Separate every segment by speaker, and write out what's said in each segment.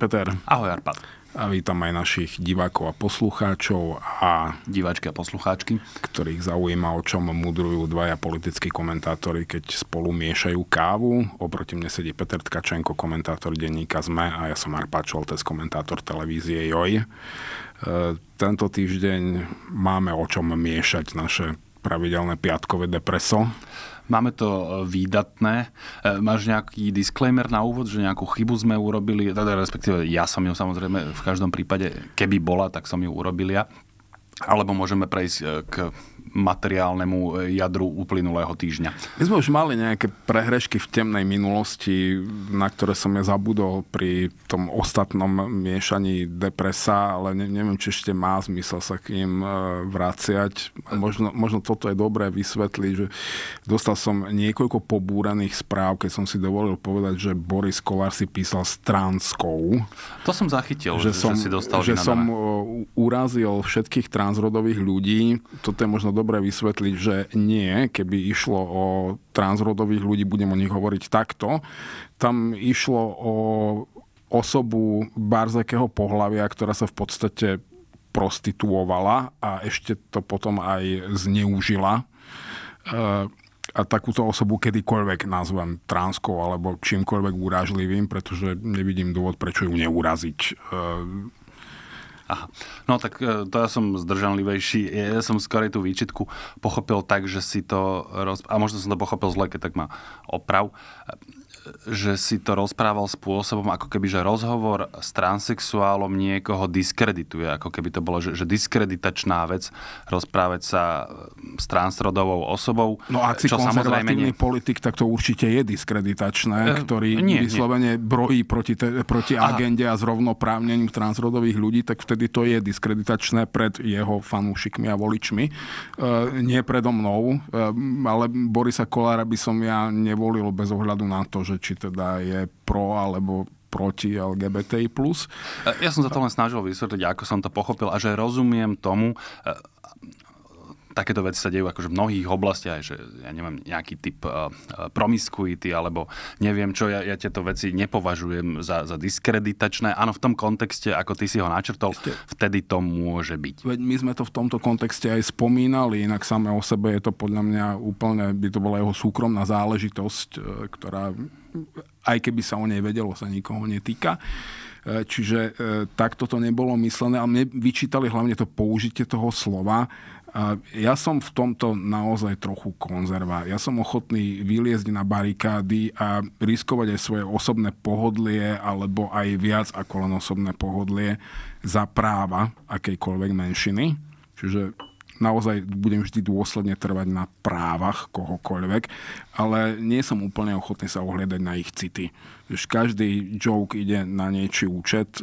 Speaker 1: Peter. Ahoj Arpad. A vítam aj našich divákov a poslucháčov a... Diváčky a poslucháčky. Ktorých zaujíma, o čom mudrujú dvaja politickí komentátori, keď spolu miešajú kávu. Oproti mne sedí Peter Tkačenko, komentátor denníka ZME a ja som Arpad Čoltes, komentátor televízie JOJ. E,
Speaker 2: tento týždeň máme o čom miešať naše pravidelné piatkové depreso. Máme to e, výdatné. E, máš nejaký disclaimer na úvod, že nejakú chybu sme urobili, teda respektíve ja som ju samozrejme v každom prípade, keby bola, tak som ju urobil ja. Alebo môžeme prejsť e, k materiálnemu e, jadru uplynulého týždňa.
Speaker 1: My sme už mali nejaké prehrešky v temnej minulosti, na ktoré som ja zabudol pri tom ostatnom miešaní depresa, ale ne, neviem, či ešte má zmysel sa k ním e, vraciať. Možno, možno toto je dobré vysvetliť, že dostal som niekoľko pobúraných správ, keď som si dovolil povedať, že Boris Kolár si písal s transkou.
Speaker 2: To som zachytil, že, že som, že si dostal Že, že som e,
Speaker 1: urazil všetkých transrodových ľudí. Toto je možno dobre vysvetliť, že nie, keby išlo o transrodových ľudí, budem o nich hovoriť takto. Tam išlo o osobu barzakého pohľavia, ktorá sa v podstate prostituovala a ešte to potom aj zneužila. E, a takúto osobu kedykoľvek nazvem transkou alebo čímkoľvek urážlivým, pretože
Speaker 2: nevidím dôvod, prečo ju neuraziť e, Aha. No tak e, to ja som zdržanlivejší. Ja som skôr tú výčitku pochopil tak, že si to... Roz... A možno som to pochopil zle, keď tak ma oprav že si to rozprával spôsobom, ako keby, že rozhovor s transexuálom niekoho diskredituje, ako keby to bolo, že, že diskreditačná vec rozprávať sa e, s transrodovou osobou. No ak si čo konzervatívny nie...
Speaker 1: politik, tak to určite je diskreditačné, e, ktorý nie, vyslovene nie. brojí proti, te, proti agende a zrovnoprávnením transrodových ľudí, tak vtedy to je diskreditačné pred jeho fanúšikmi a voličmi. E, nie predo mnou, e, ale Borisa Kolára by som ja nevolil bez ohľadu na to, že či teda je pro alebo
Speaker 2: proti LGBTI+. Ja som sa to len snažil vysvetliť, ako som to pochopil a že rozumiem tomu, takéto veci sa dejú akože v mnohých oblastiach, že ja neviem, nejaký typ eh, eh, promiskuity alebo neviem čo, ja, ja tieto veci nepovažujem za, za diskreditačné. Áno, v tom kontexte, ako ty si ho načrtol, Ste... vtedy to môže byť.
Speaker 1: Veď my sme to v tomto kontexte aj spomínali, inak samé o sebe je to podľa mňa úplne, by to bola jeho súkromná záležitosť, eh, ktorá aj keby sa o nej vedelo, sa nikoho netýka. Čiže takto to nebolo myslené, ale mne vyčítali hlavne to použitie toho slova ja som v tomto naozaj trochu konzerva. Ja som ochotný vyliezť na barikády a riskovať aj svoje osobné pohodlie alebo aj viac ako len osobné pohodlie za práva akejkoľvek menšiny. Čiže naozaj budem vždy dôsledne trvať na právach kohokoľvek, ale nie som úplne ochotný sa ohliadať na ich city. Už každý joke ide na niečí účet, e,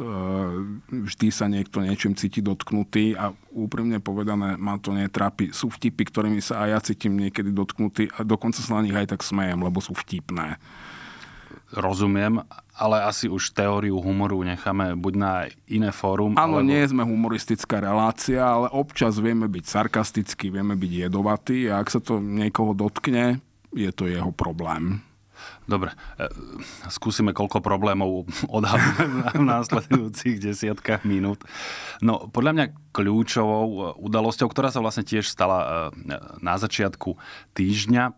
Speaker 1: vždy sa niekto niečím cíti dotknutý a úprimne povedané ma to netrápi. Sú vtipy, ktorými sa aj ja cítim niekedy dotknutý
Speaker 2: a dokonca sa na nich aj tak smejem, lebo sú vtipné rozumiem, ale asi už teóriu humoru necháme buď na iné fórum. Áno, alebo... nie sme humoristická relácia,
Speaker 1: ale občas vieme byť sarkastickí, vieme byť jedovatí a ak sa to niekoho dotkne,
Speaker 2: je to jeho problém. Dobre, e, skúsime, koľko problémov odhadujeme v následujúcich desiatkách minút. No, podľa mňa kľúčovou e, udalosťou, ktorá sa vlastne tiež stala e, na začiatku týždňa,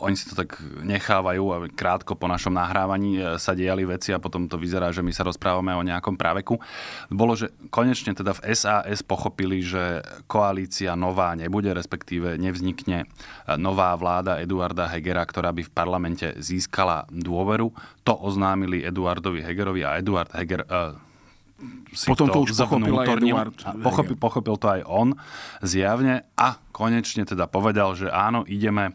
Speaker 2: oni si to tak nechávajú a krátko po našom nahrávaní e, sa diali veci a potom to vyzerá, že my sa rozprávame o nejakom práveku. Bolo, že konečne teda v SAS pochopili, že koalícia nová nebude, respektíve nevznikne e, nová vláda Eduarda Hegera, ktorá by v parlamente získala dôveru. To oznámili Eduardovi Hegerovi a Eduard Heger... Uh, si Potom to, to už pochopil Pochopil, pochopil to aj on zjavne a konečne teda povedal, že áno, ideme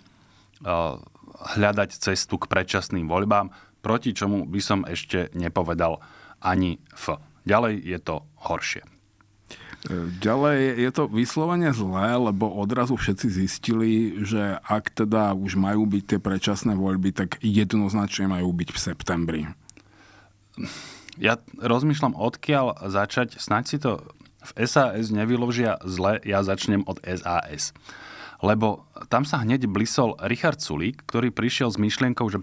Speaker 2: hľadať cestu k predčasným voľbám, proti čomu by som ešte nepovedal ani F. Ďalej je to horšie.
Speaker 1: Ďalej je to vyslovene zlé, lebo odrazu všetci zistili, že ak teda už majú byť tie predčasné voľby, tak jednoznačne majú byť v septembri.
Speaker 2: Ja rozmýšľam, odkiaľ začať. Snaď si to v SAS nevyložia zle, ja začnem od SAS lebo tam sa hneď blisol Richard Sulík, ktorý prišiel s myšlienkou, že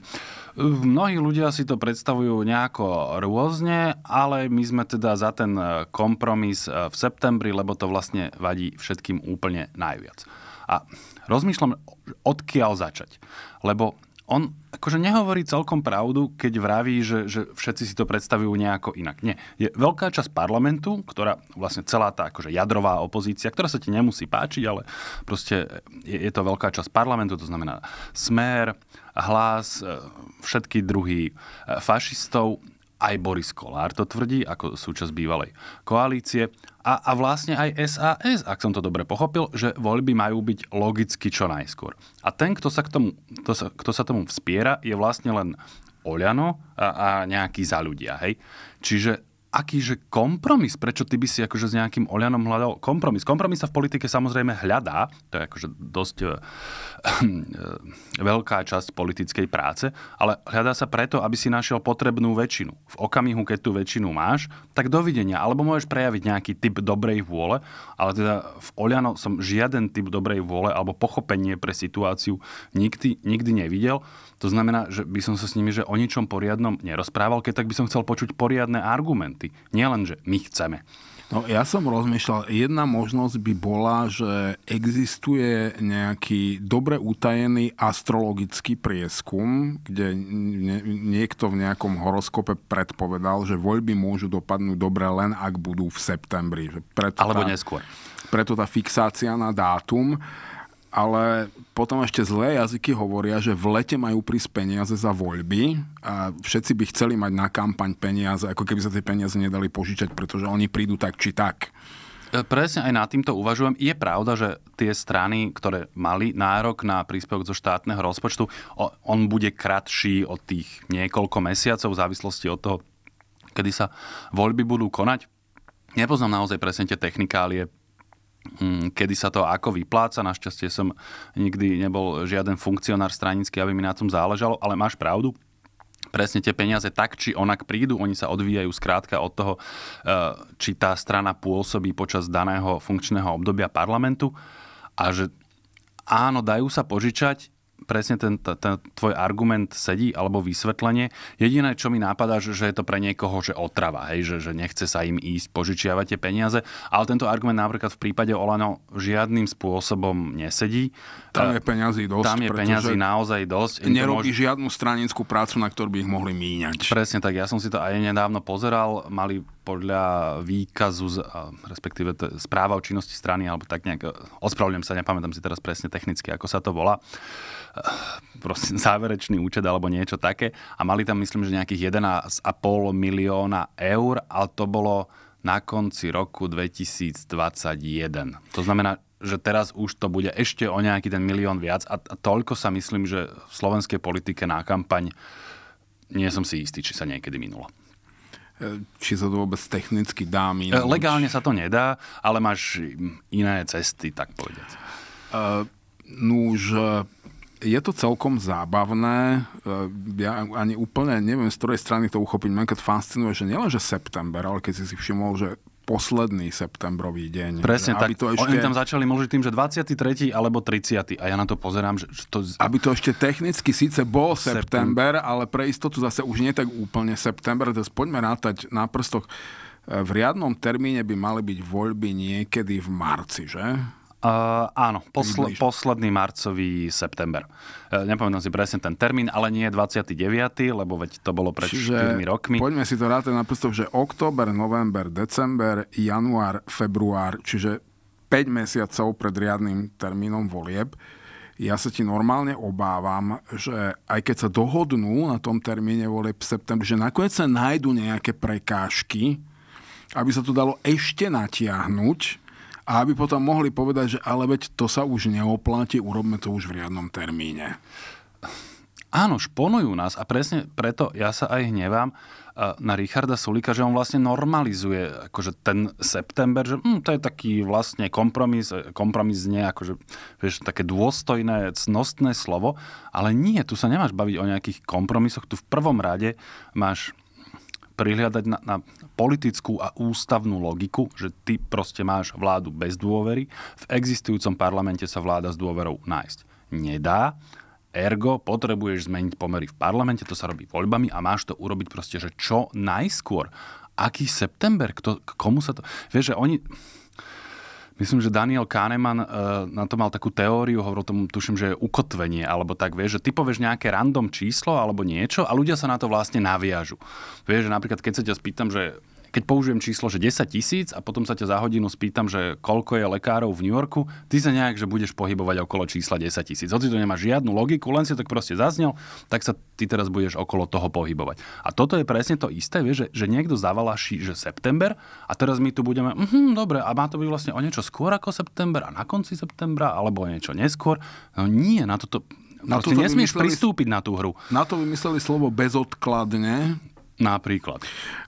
Speaker 2: mnohí ľudia si to predstavujú nejako rôzne, ale my sme teda za ten e, kompromis e, v septembri, lebo to vlastne vadí všetkým úplne najviac. A rozmýšľam, odkiaľ začať. Lebo on akože nehovorí celkom pravdu, keď vraví, že, že všetci si to predstavujú nejako inak. Nie. Je veľká časť parlamentu, ktorá vlastne celá tá akože jadrová opozícia, ktorá sa ti nemusí páčiť, ale proste je, je to veľká časť parlamentu, to znamená smer, hlas, e, všetky druhy e, fašistov, aj Boris Kolár to tvrdí ako súčasť bývalej koalície a, a vlastne aj SAS, ak som to dobre pochopil, že voľby majú byť logicky čo najskôr. A ten, kto sa, k tomu, kto sa, kto sa tomu vspiera, je vlastne len Oľano a, a nejaký za ľudia. Hej? Čiže akýže kompromis, prečo ty by si akože s nejakým Oľanom hľadal kompromis. Kompromis sa v politike samozrejme hľadá, to je akože dosť veľká časť politickej práce, ale hľadá sa preto, aby si našiel potrebnú väčšinu. V okamihu, keď tú väčšinu máš, tak dovidenia. Alebo môžeš prejaviť nejaký typ dobrej vôle, ale teda v Oliano som žiaden typ dobrej vôle alebo pochopenie pre situáciu nikdy, nikdy nevidel. To znamená, že by som sa s nimi že o ničom poriadnom nerozprával, keď tak by som chcel počuť poriadne argumenty. Nielen, že my chceme. No ja som rozmýšľal, jedna možnosť by bola, že existuje nejaký dobre utajený
Speaker 1: astrologický prieskum, kde niekto v nejakom horoskope predpovedal, že voľby môžu dopadnúť dobre len ak budú v septembri. Preto Alebo tá, neskôr. Preto tá fixácia na dátum ale potom ešte zlé jazyky hovoria, že v lete majú prísť peniaze za voľby a všetci by chceli mať na kampaň
Speaker 2: peniaze, ako keby sa tie peniaze
Speaker 1: nedali požičať, pretože oni prídu tak
Speaker 2: či tak. E, presne aj nad týmto uvažujem. Je pravda, že tie strany, ktoré mali nárok na príspevok zo štátneho rozpočtu, on bude kratší od tých niekoľko mesiacov v závislosti od toho, kedy sa voľby budú konať. Nepoznám naozaj presne tie technikálie Mm, kedy sa to ako vypláca. Našťastie som nikdy nebol žiaden funkcionár stranický, aby mi na tom záležalo, ale máš pravdu, presne tie peniaze tak či onak prídu, oni sa odvíjajú skrátka od toho, eh, či tá strana pôsobí počas daného funkčného obdobia parlamentu a že áno, dajú sa požičať, presne ten, ten, ten tvoj argument sedí, alebo vysvetlenie. Jediné, čo mi nápadá, že, že je to pre niekoho, že otrava, hej, že, že nechce sa im ísť, požičiavať tie peniaze, ale tento argument napríklad v prípade Olano žiadnym spôsobom nesedí. Tam je peňazí dosť. Tam je peňazí naozaj dosť. Nerobí môže... žiadnu stranickú prácu, na ktorú by ich mohli míňať. Presne tak, ja som si to aj nedávno pozeral, mali podľa výkazu, respektíve t- správa o činnosti strany, alebo tak nejak, e, ospravedlňujem sa, nepamätám si teraz presne technicky, ako sa to volá, e, proste záverečný účet alebo niečo také. A mali tam, myslím, že nejakých 1,5 milióna eur, ale to bolo na konci roku 2021. To znamená, že teraz už to bude ešte o nejaký ten milión viac a, a toľko sa myslím, že v slovenskej politike na kampaň nie som si istý, či sa niekedy minulo. E, či sa to vôbec technicky dá minúť. E, legálne sa to nedá, ale máš iné cesty, tak povedať.
Speaker 1: Uh, no už je to celkom zábavné. Ja ani úplne neviem, z ktorej strany to uchopiť. Mňa keď fascinuje, že nielen, že september, ale keď si si všimol, že posledný septembrový deň. Presne aby tak. to ešte... Oni tam
Speaker 2: začali možno tým, že 23. alebo 30. A ja na to pozerám, že to... Aby to ešte technicky síce bol september, september. ale pre istotu zase už nie tak úplne september.
Speaker 1: Teraz poďme rátať na prstoch. E, v riadnom termíne by mali byť voľby niekedy v marci, že?
Speaker 2: Uh, áno, posl- posledný marcový september. Uh, nepamätám si presne ten termín, ale nie je 29., lebo veď to bolo pred Čiže 4 rokmi.
Speaker 1: Poďme si to rátať na prstoch, že október, november, december, január, február, čiže 5 mesiacov pred riadnym termínom volieb. Ja sa ti normálne obávam, že aj keď sa dohodnú na tom termíne volieb v že nakoniec sa nájdu nejaké prekážky, aby sa to dalo ešte natiahnuť,
Speaker 2: a aby potom mohli povedať, že ale veď to sa už neoplatí, urobme to už v riadnom termíne. Áno, šponujú nás a presne preto ja sa aj hnevám eh, na Richarda Sulika, že on vlastne normalizuje akože ten september, že hm, to je taký vlastne kompromis, eh, kompromis nie, akože, vieš, také dôstojné, cnostné slovo, ale nie, tu sa nemáš baviť o nejakých kompromisoch, tu v prvom rade máš prihliadať na, na politickú a ústavnú logiku, že ty proste máš vládu bez dôvery, v existujúcom parlamente sa vláda s dôverou nájsť nedá, ergo potrebuješ zmeniť pomery v parlamente, to sa robí voľbami a máš to urobiť proste, že čo najskôr. Aký september? Kto, komu sa to... Vieš, že oni Myslím, že Daniel Kahneman eh, na to mal takú teóriu, hovoril tomu, tuším, že je ukotvenie, alebo tak, vieš, že ty povieš nejaké random číslo alebo niečo a ľudia sa na to vlastne naviažu. Vieš, že napríklad keď sa ťa spýtam, že keď použijem číslo, že 10 tisíc a potom sa ťa za hodinu spýtam, že koľko je lekárov v New Yorku, ty sa nejak, že budeš pohybovať okolo čísla 10 tisíc. Hoci to nemá žiadnu logiku, len si to proste zaznel, tak sa ty teraz budeš okolo toho pohybovať. A toto je presne to isté, vieš, že, že niekto zavalaší, že september a teraz my tu budeme, mhm, dobre, a má to byť vlastne o niečo skôr ako september a na konci septembra alebo o niečo neskôr. No nie, na toto, na to nesmieš pristúpiť na tú hru. Na to vymysleli slovo bezodkladne, Napríklad.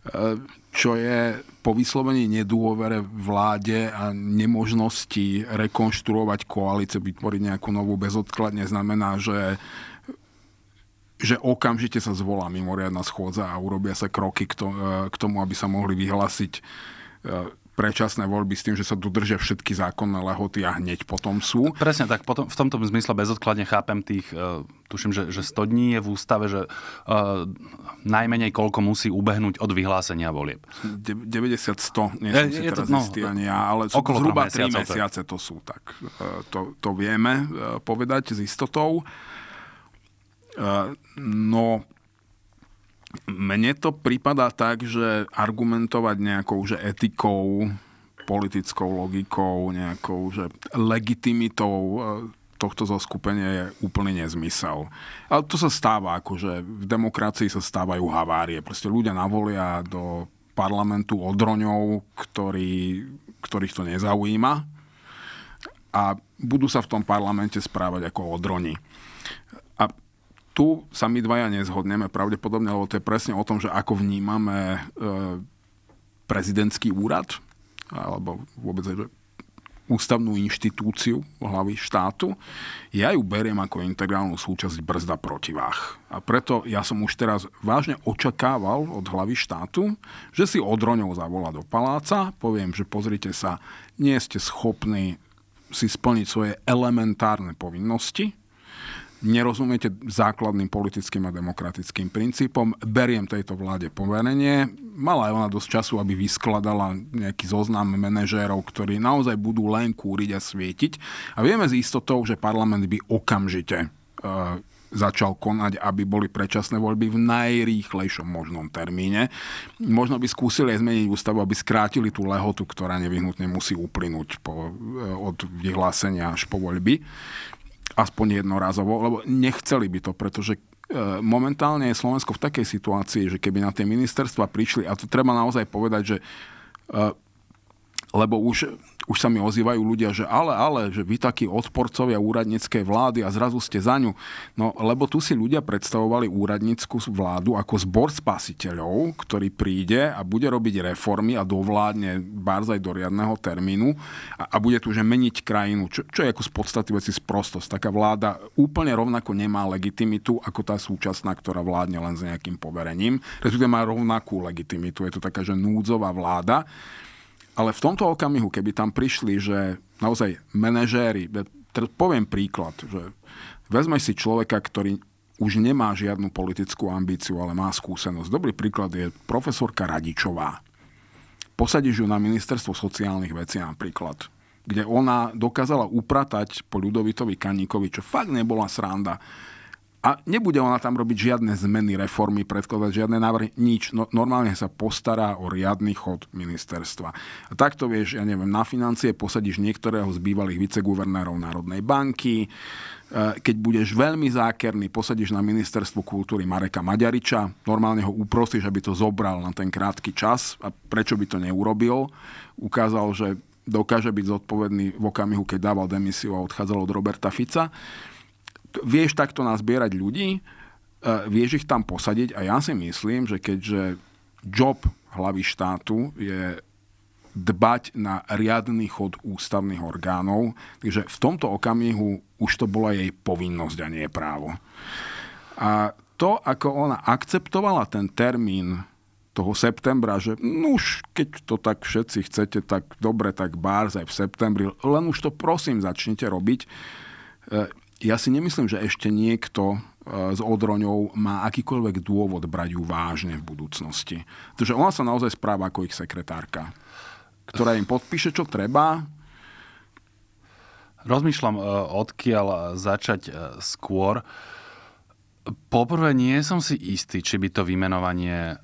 Speaker 1: E, čo je po vyslovení nedôvere vláde a nemožnosti rekonštruovať koalíciu, vytvoriť nejakú novú bezodkladne, znamená, že že okamžite sa zvolá mimoriadná schôdza a urobia sa kroky k e, tomu, aby sa mohli vyhlásiť e, predčasné voľby s tým, že sa dodržia
Speaker 2: všetky zákonné lehoty a hneď potom sú. Presne tak, potom, v tomto zmysle bezodkladne chápem tých, e, tuším, že, že 100 dní je v ústave, že uh, najmenej koľko musí ubehnúť od vyhlásenia volieb. 90, 100, nie e, som je, si teraz to, no, istý ani ja, ale sú, zhruba 3 mesiace, mesiace
Speaker 1: to sú, tak uh, to, to vieme uh, povedať s istotou. Uh, no, mne to prípada tak, že argumentovať nejakou že etikou, politickou logikou, nejakou že legitimitou e, tohto zoskupenia je úplný nezmysel. Ale to sa stáva, akože v demokracii sa stávajú havárie. Proste ľudia navolia do parlamentu odroňov, ktorý, ktorých to nezaujíma a budú sa v tom parlamente správať ako odroni tu sa my dvaja nezhodneme pravdepodobne, lebo to je presne o tom, že ako vnímame e, prezidentský úrad, alebo vôbec že ústavnú inštitúciu hlavy štátu. Ja ju beriem ako integrálnu súčasť brzda protivách. A preto ja som už teraz vážne očakával od hlavy štátu, že si odroňov zavola do paláca, poviem, že pozrite sa, nie ste schopní si splniť svoje elementárne povinnosti, nerozumiete základným politickým a demokratickým princípom. Beriem tejto vláde poverenie. Mala aj ona dosť času, aby vyskladala nejaký zoznam manažérov, ktorí naozaj budú len kúriť a svietiť. A vieme s istotou, že parlament by okamžite e, začal konať, aby boli predčasné voľby v najrýchlejšom možnom termíne. Možno by skúsili aj zmeniť ústavu, aby skrátili tú lehotu, ktorá nevyhnutne musí uplynúť po, e, od vyhlásenia až po voľby aspoň jednorazovo, lebo nechceli by to, pretože e, momentálne je Slovensko v takej situácii, že keby na tie ministerstva prišli, a to treba naozaj povedať, že e, lebo už, už sa mi ozývajú ľudia, že ale, ale, že vy takí odporcovia úradníckej vlády a zrazu ste za ňu. No, lebo tu si ľudia predstavovali úradnícku vládu ako zbor spasiteľov, ktorý príde a bude robiť reformy a dovládne barzaj do riadného termínu a, a bude tu, že meniť krajinu, čo, čo je ako z podstaty veci sprostosť. Taká vláda úplne rovnako nemá legitimitu ako tá súčasná, ktorá vládne len s nejakým poverením. Respektíve má rovnakú legitimitu. Je to taká, že núdzová vláda. Ale v tomto okamihu, keby tam prišli, že naozaj manažéri, poviem príklad, že vezme si človeka, ktorý už nemá žiadnu politickú ambíciu, ale má skúsenosť. Dobrý príklad je profesorka Radičová. Posadíš ju na ministerstvo sociálnych vecí napríklad, kde ona dokázala upratať po Ľudovitovi Kaníkovi, čo fakt nebola sranda a nebude ona tam robiť žiadne zmeny, reformy, predkladať žiadne návrhy, nič. No, normálne sa postará o riadny chod ministerstva. A takto vieš, ja neviem, na financie posadíš niektorého z bývalých viceguvernérov Národnej banky, e, keď budeš veľmi zákerný, posadíš na ministerstvo kultúry Mareka Maďariča, normálne ho uprosíš, aby to zobral na ten krátky čas a prečo by to neurobil. Ukázal, že dokáže byť zodpovedný v okamihu, keď dával demisiu a odchádzal od Roberta Fica vieš takto nazbierať ľudí, e, vieš ich tam posadiť a ja si myslím, že keďže job hlavy štátu je dbať na riadny chod ústavných orgánov, takže v tomto okamihu už to bola jej povinnosť a nie právo. A to, ako ona akceptovala ten termín toho septembra, že no už keď to tak všetci chcete, tak dobre, tak bárs aj v septembri, len už to prosím začnite robiť, e, ja si nemyslím, že ešte niekto e, s odroňou má akýkoľvek dôvod brať ju vážne v budúcnosti.
Speaker 2: Pretože ona sa naozaj správa ako ich sekretárka, ktorá im podpíše, čo treba. Rozmýšľam, e, odkiaľ začať e, skôr. Poprvé, nie som si istý, či by to vymenovanie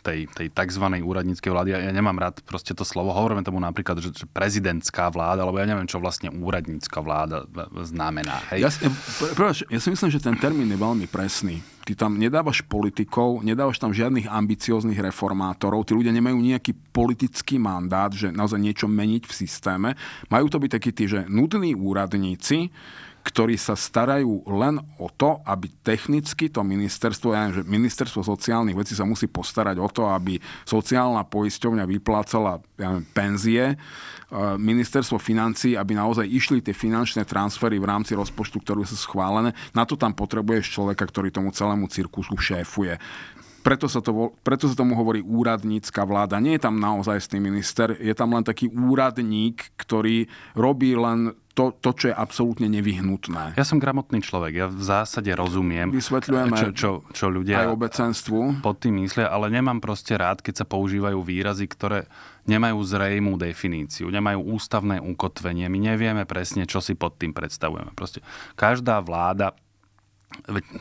Speaker 2: tej, tej tzv. úradníckej vlády. Ja, ja nemám rád proste to slovo. Hovoríme tomu napríklad, že, že prezidentská vláda, alebo ja neviem, čo vlastne úradnícka vláda znamená. Hej? Ja, ja, prváč, ja si
Speaker 1: myslím, že ten termín je veľmi presný. Ty tam nedávaš politikov, nedávaš tam žiadnych ambicióznych reformátorov, tí ľudia nemajú nejaký politický mandát, že naozaj niečo meniť v systéme. Majú to byť takí tí, že nudní úradníci, ktorí sa starajú len o to, aby technicky to ministerstvo, ja neviem, že ministerstvo sociálnych vecí sa musí postarať o to, aby sociálna poisťovňa vyplácala ja neviem, penzie, e, ministerstvo financí, aby naozaj išli tie finančné transfery v rámci rozpočtu, ktoré sú schválené. Na to tam potrebuješ človeka, ktorý tomu celému cirkusu šéfuje preto sa, to, preto sa tomu hovorí úradnícka vláda. Nie je tam naozaj minister, je tam len taký úradník,
Speaker 2: ktorý robí len to, to, čo je absolútne nevyhnutné. Ja som gramotný človek, ja v zásade rozumiem, Vysvetľujeme čo, čo, čo ľudia aj obecenstvu. pod tým myslia, ale nemám proste rád, keď sa používajú výrazy, ktoré nemajú zrejmú definíciu, nemajú ústavné ukotvenie, my nevieme presne, čo si pod tým predstavujeme. Proste každá vláda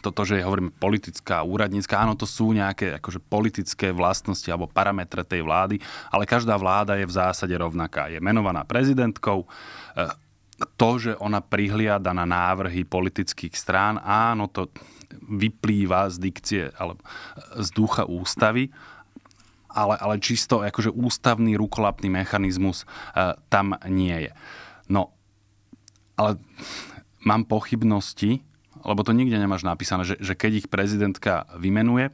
Speaker 2: toto, že hovorím politická, úradnícka, áno, to sú nejaké akože, politické vlastnosti alebo parametre tej vlády, ale každá vláda je v zásade rovnaká. Je menovaná prezidentkou, e, to, že ona prihliada na návrhy politických strán, áno, to vyplýva z dikcie, ale z ducha ústavy, ale, ale čisto akože ústavný rukolapný mechanizmus e, tam nie je. No, ale mám pochybnosti, lebo to nikde nemáš napísané, že, že keď ich prezidentka vymenuje,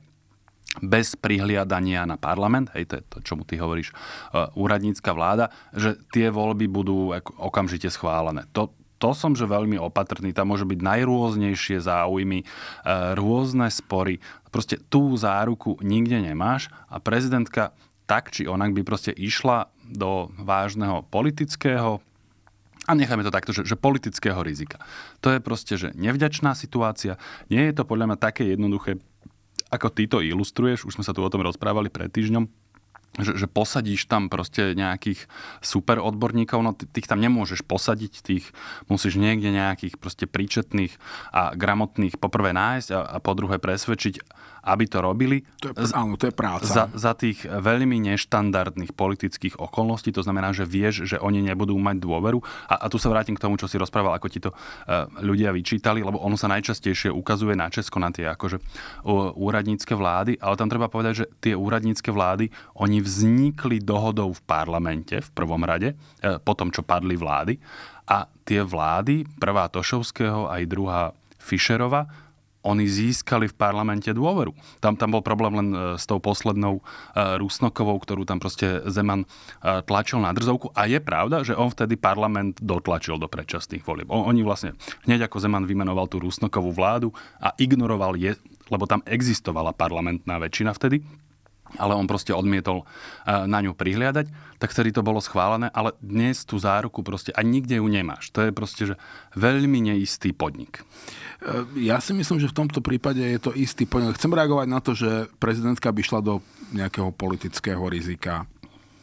Speaker 2: bez prihliadania na parlament, hej, to je to, čomu ty hovoríš, e, úradnícka vláda, že tie voľby budú okamžite schválené. To, to som že veľmi opatrný. Tam môže byť najrôznejšie záujmy, e, rôzne spory. Proste tú záruku nikde nemáš a prezidentka tak či onak by proste išla do vážneho politického a necháme to takto, že, že politického rizika. To je proste, že nevďačná situácia. Nie je to podľa mňa také jednoduché ako ty to ilustruješ, už sme sa tu o tom rozprávali pred týždňom, že, že posadíš tam proste nejakých super odborníkov, no tých tam nemôžeš posadiť, tých musíš niekde nejakých proste príčetných a gramotných poprvé nájsť a, a po druhé presvedčiť, aby to robili. To je, áno, to je práca. Za, za tých veľmi neštandardných politických okolností, to znamená, že vieš, že oni nebudú mať dôveru. A, a tu sa vrátim k tomu, čo si rozprával, ako ti to uh, ľudia vyčítali, lebo ono sa najčastejšie ukazuje na Česko, na tie akože uh, úradnícke vlády, ale tam treba povedať, že tie úradnícke vlády, oni vznikli dohodou v parlamente v prvom rade, e, po tom, čo padli vlády. A tie vlády, prvá Tošovského aj druhá Fischerova, oni získali v parlamente dôveru. Tam, tam bol problém len e, s tou poslednou e, Rusnokovou, ktorú tam proste Zeman tlačil na drzovku. A je pravda, že on vtedy parlament dotlačil do predčasných volieb. oni vlastne hneď ako Zeman vymenoval tú Rusnokovú vládu a ignoroval je, lebo tam existovala parlamentná väčšina vtedy, ale on proste odmietol eh, na ňu prihliadať, tak vtedy to bolo schválené, ale dnes tú záruku proste ani nikde ju nemáš. To je proste že veľmi neistý podnik. Eh, ja si myslím, že v tomto prípade
Speaker 1: je to istý
Speaker 2: podnik. Chcem reagovať na to, že prezidentka by šla do nejakého
Speaker 1: politického rizika.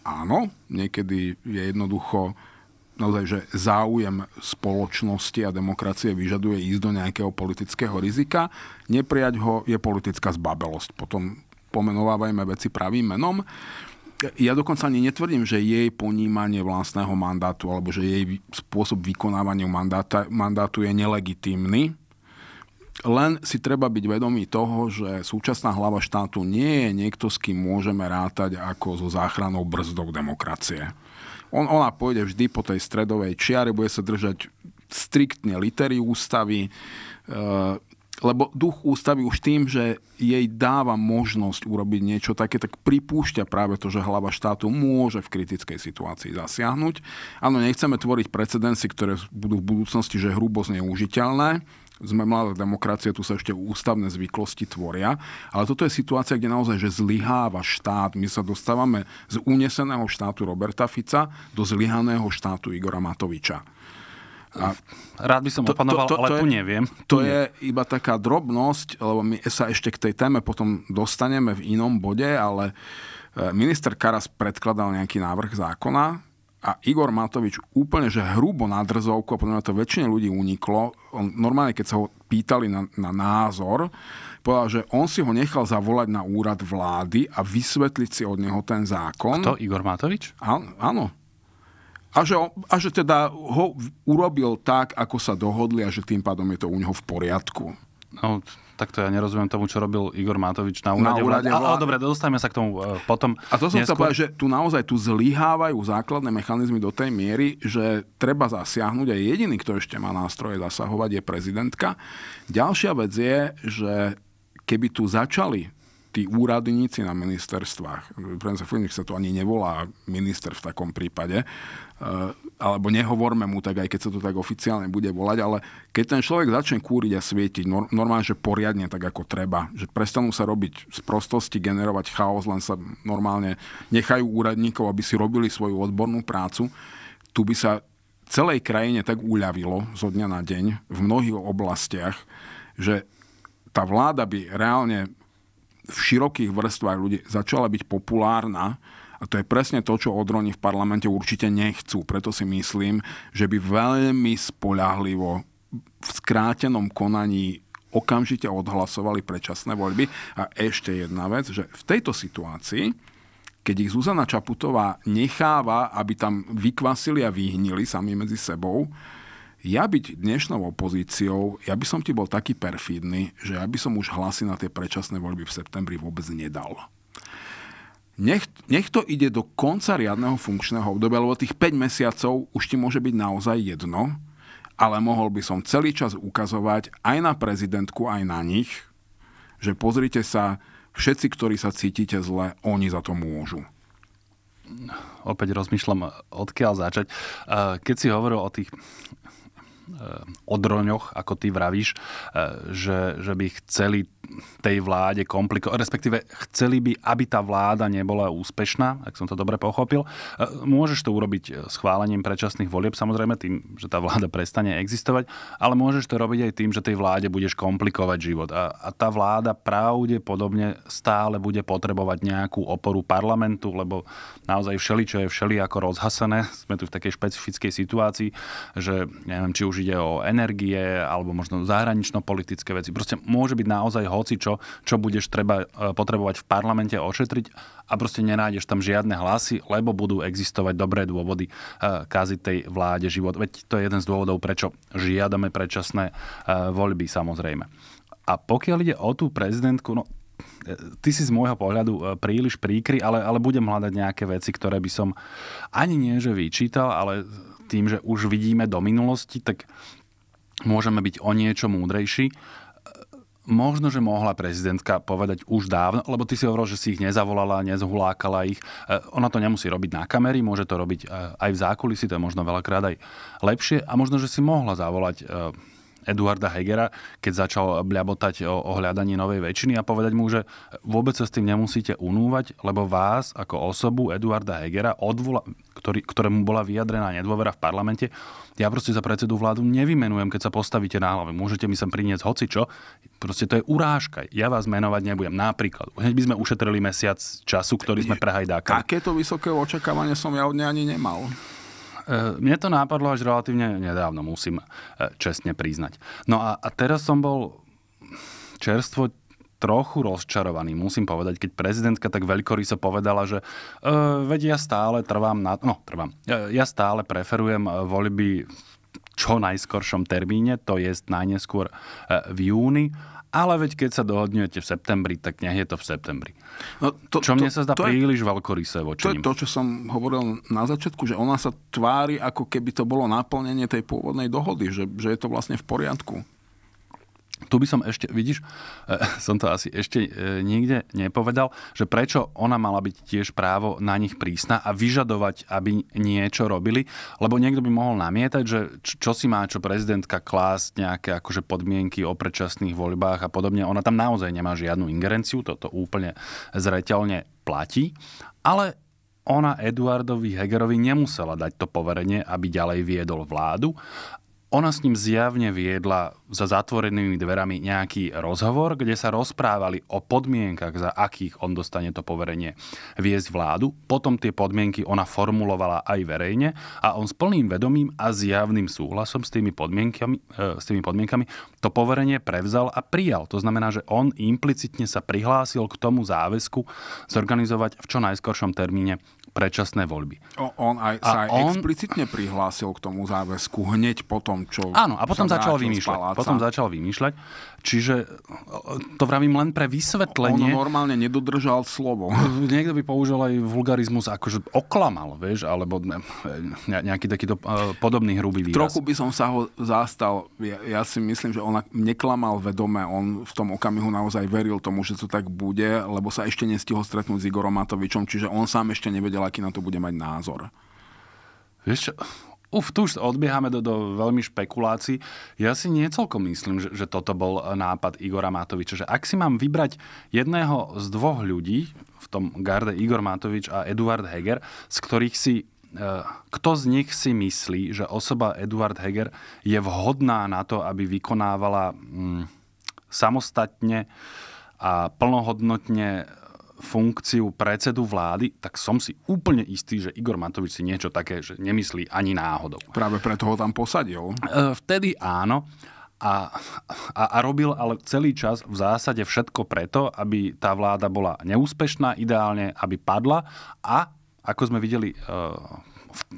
Speaker 1: Áno, niekedy je jednoducho naozaj, že záujem spoločnosti a demokracie vyžaduje ísť do nejakého politického rizika. Neprijať ho je politická zbabelosť. Potom pomenovávajme veci pravým menom. Ja dokonca ani netvrdím, že jej ponímanie vlastného mandátu alebo že jej spôsob vykonávania mandáta, mandátu je nelegitímny. Len si treba byť vedomý toho, že súčasná hlava štátu nie je niekto, s kým môžeme rátať ako so záchranou brzdou demokracie. On, ona pôjde vždy po tej stredovej čiare, bude sa držať striktne litery ústavy, e, lebo duch ústavy už tým, že jej dáva možnosť urobiť niečo také, tak pripúšťa práve to, že hlava štátu môže v kritickej situácii zasiahnuť. Áno, nechceme tvoriť precedenci, ktoré budú v budúcnosti že hrubo zneužiteľné, sme mladá demokracia, tu sa ešte ústavné zvyklosti tvoria, ale toto je situácia, kde naozaj že zlyháva štát. My sa dostávame z uneseného štátu Roberta Fica do zlyhaného štátu Igora Matoviča. A
Speaker 2: Rád by som to, opanoval, to, to, ale to je, tu neviem. Tu to je
Speaker 1: iba taká drobnosť, lebo my sa ešte k tej téme potom dostaneme v inom bode, ale e, minister Karas predkladal nejaký návrh zákona a Igor Matovič úplne, že hrubo na drzovku, a podľa mňa to väčšine ľudí uniklo, on, normálne keď sa ho pýtali na, na názor, povedal, že on si ho nechal zavolať na úrad vlády a vysvetliť si od neho ten zákon. To
Speaker 2: Igor Matovič?
Speaker 1: áno. A že, on, a že teda ho urobil tak, ako sa dohodli a že tým pádom je to u neho v poriadku. No, tak to ja nerozumiem tomu, čo robil Igor Matovič na úrade, na úrade vlády. Ale
Speaker 2: dobre, dostajme sa k tomu e, potom. A to som neskôr... chcel povedať,
Speaker 1: že tu naozaj tu zlyhávajú základné mechanizmy do tej miery, že treba zasiahnuť a jediný, kto ešte má nástroje zasahovať, je prezidentka. Ďalšia vec je, že keby tu začali tí úradníci na ministerstvách, Prensa Fujnik sa to ani nevolá minister v takom prípade, e, alebo nehovorme mu tak, aj keď sa to tak oficiálne bude volať, ale keď ten človek začne kúriť a svietiť normálne, že poriadne tak ako treba, že prestanú sa robiť z prostosti, generovať chaos, len sa normálne nechajú úradníkov, aby si robili svoju odbornú prácu, tu by sa celej krajine tak uľavilo zo dňa na deň v mnohých oblastiach, že tá vláda by reálne v širokých vrstvách ľudí začala byť populárna, a to je presne to, čo odroni v parlamente určite nechcú. Preto si myslím, že by veľmi spoľahlivo v skrátenom konaní okamžite odhlasovali predčasné voľby. A ešte jedna vec, že v tejto situácii, keď ich Zuzana Čaputová necháva, aby tam vykvasili a vyhnili sami medzi sebou, ja byť dnešnou opozíciou, ja by som ti bol taký perfídny, že ja by som už hlasy na tie predčasné voľby v septembri vôbec nedal. Nech, nech to ide do konca riadneho funkčného obdobia, lebo tých 5 mesiacov už ti môže byť naozaj jedno, ale mohol by som celý čas ukazovať aj na prezidentku, aj na nich, že pozrite sa, všetci, ktorí sa cítite zle, oni za
Speaker 2: to môžu opäť rozmýšľam, odkiaľ začať. Keď si hovoril o tých odroňoch, ako ty vravíš, e, že, že by chceli tej vláde komplikovať, respektíve chceli by, aby tá vláda nebola úspešná, ak som to dobre pochopil. E, môžeš to urobiť e, schválením predčasných volieb, samozrejme tým, že tá vláda prestane existovať, ale môžeš to robiť aj tým, že tej vláde budeš komplikovať život. A, a tá vláda pravdepodobne stále bude potrebovať nejakú oporu parlamentu, lebo naozaj všeli, čo je všeli ako rozhasené, sme tu v takej špecifickej situácii, že neviem, či už ide o energie alebo možno zahranično-politické veci. Proste môže byť naozaj hoci čo, čo budeš treba e, potrebovať v parlamente ošetriť a proste nenájdeš tam žiadne hlasy, lebo budú existovať dobré dôvody e, kaziť tej vláde život. Veď to je jeden z dôvodov, prečo žiadame predčasné e, voľby samozrejme. A pokiaľ ide o tú prezidentku, no ty si z môjho pohľadu príliš príkry, ale, ale budem hľadať nejaké veci, ktoré by som ani nie, že vyčítal, ale tým, že už vidíme do minulosti, tak môžeme byť o niečo múdrejší možno, že mohla prezidentka povedať už dávno, lebo ty si hovoril, že si ich nezavolala, nezhulákala ich. E, ona to nemusí robiť na kamery, môže to robiť e, aj v zákulisí, to je možno veľakrát aj lepšie. A možno, že si mohla zavolať e, Eduarda Hegera, keď začal bľabotať o, o hľadaní novej väčšiny a povedať mu, že vôbec sa s tým nemusíte unúvať, lebo vás ako osobu Eduarda Hegera, odvola, ktorý, ktorému bola vyjadrená nedôvera v parlamente, ja proste za predsedu vládu nevymenujem, keď sa postavíte na hlavu. Môžete mi sem priniesť hocičo, proste to je urážka. Ja vás menovať nebudem. Napríklad, hneď by sme ušetrili mesiac času, ktorý sme prehajdákali.
Speaker 1: Takéto vysoké očakávanie som ja od nej ani nemal.
Speaker 2: E, mne to nápadlo až relatívne nedávno, musím e, čestne priznať. No a, a teraz som bol čerstvo trochu rozčarovaný, musím povedať, keď prezidentka tak veľkoryso povedala, že e, veď ja stále trvám na... No, trvám. E, ja stále preferujem e, voľby v čo najskoršom termíne, to je najneskôr v júni ale veď keď sa dohodnete v septembri, tak nech je to v septembri.
Speaker 1: No to, čo to, mne sa zdá to príliš
Speaker 2: je, veľkorysé voči To je to, čo som hovoril na začiatku, že ona sa tvári, ako keby to bolo naplnenie tej pôvodnej dohody, že, že je to vlastne v poriadku. Tu by som ešte, vidíš, e, som to asi ešte e, nikde nepovedal, že prečo ona mala byť tiež právo na nich prísna a vyžadovať, aby niečo robili, lebo niekto by mohol namietať, že čo si má čo prezidentka klásť nejaké akože podmienky o predčasných voľbách a podobne. Ona tam naozaj nemá žiadnu ingerenciu, toto úplne zreteľne platí, ale ona Eduardovi Hegerovi nemusela dať to poverenie, aby ďalej viedol vládu ona s ním zjavne viedla za zatvorenými dverami nejaký rozhovor, kde sa rozprávali o podmienkach, za akých on dostane to poverenie viesť vládu. Potom tie podmienky ona formulovala aj verejne a on s plným vedomím a zjavným súhlasom s tými podmienkami, e, s tými podmienkami to poverenie prevzal a prijal. To znamená, že on implicitne sa prihlásil k tomu záväzku zorganizovať v čo najskoršom termíne predčasné voľby.
Speaker 1: O, on aj, a sa aj on...
Speaker 2: explicitne prihlásil k tomu záväzku hneď po tom, čo... Áno, a potom začal vymýšľať. Potom začal vymýšľať. Čiže to vravím len pre vysvetlenie. On normálne nedodržal slovo. Niekto by použil aj vulgarizmus, akože oklamal, vieš, alebo ne, nejaký takýto e, podobný hrubý výraz. Trochu
Speaker 1: by som sa ho zastal. Ja, ja si myslím, že on neklamal vedome. On v tom okamihu naozaj veril tomu, že to tak bude, lebo sa ešte nestihol stretnúť s Igorom Matovičom,
Speaker 2: čiže on sám ešte nevedel, vedel, aký na to bude mať názor? Vieš čo, Uf, tu už odbiehame do, do veľmi špekulácií. Ja si niecelko myslím, že, že toto bol nápad Igora Matoviča. Že ak si mám vybrať jedného z dvoch ľudí, v tom garde Igor Matovič a Eduard Heger, z ktorých si e, kto z nich si myslí, že osoba Eduard Heger je vhodná na to, aby vykonávala mm, samostatne a plnohodnotne funkciu predsedu vlády, tak som si úplne istý, že Igor Matovič si niečo také, že nemyslí ani náhodou. Práve preto ho tam posadil. E, vtedy áno. A, a, a robil ale celý čas v zásade všetko preto, aby tá vláda bola neúspešná, ideálne, aby padla a ako sme videli e,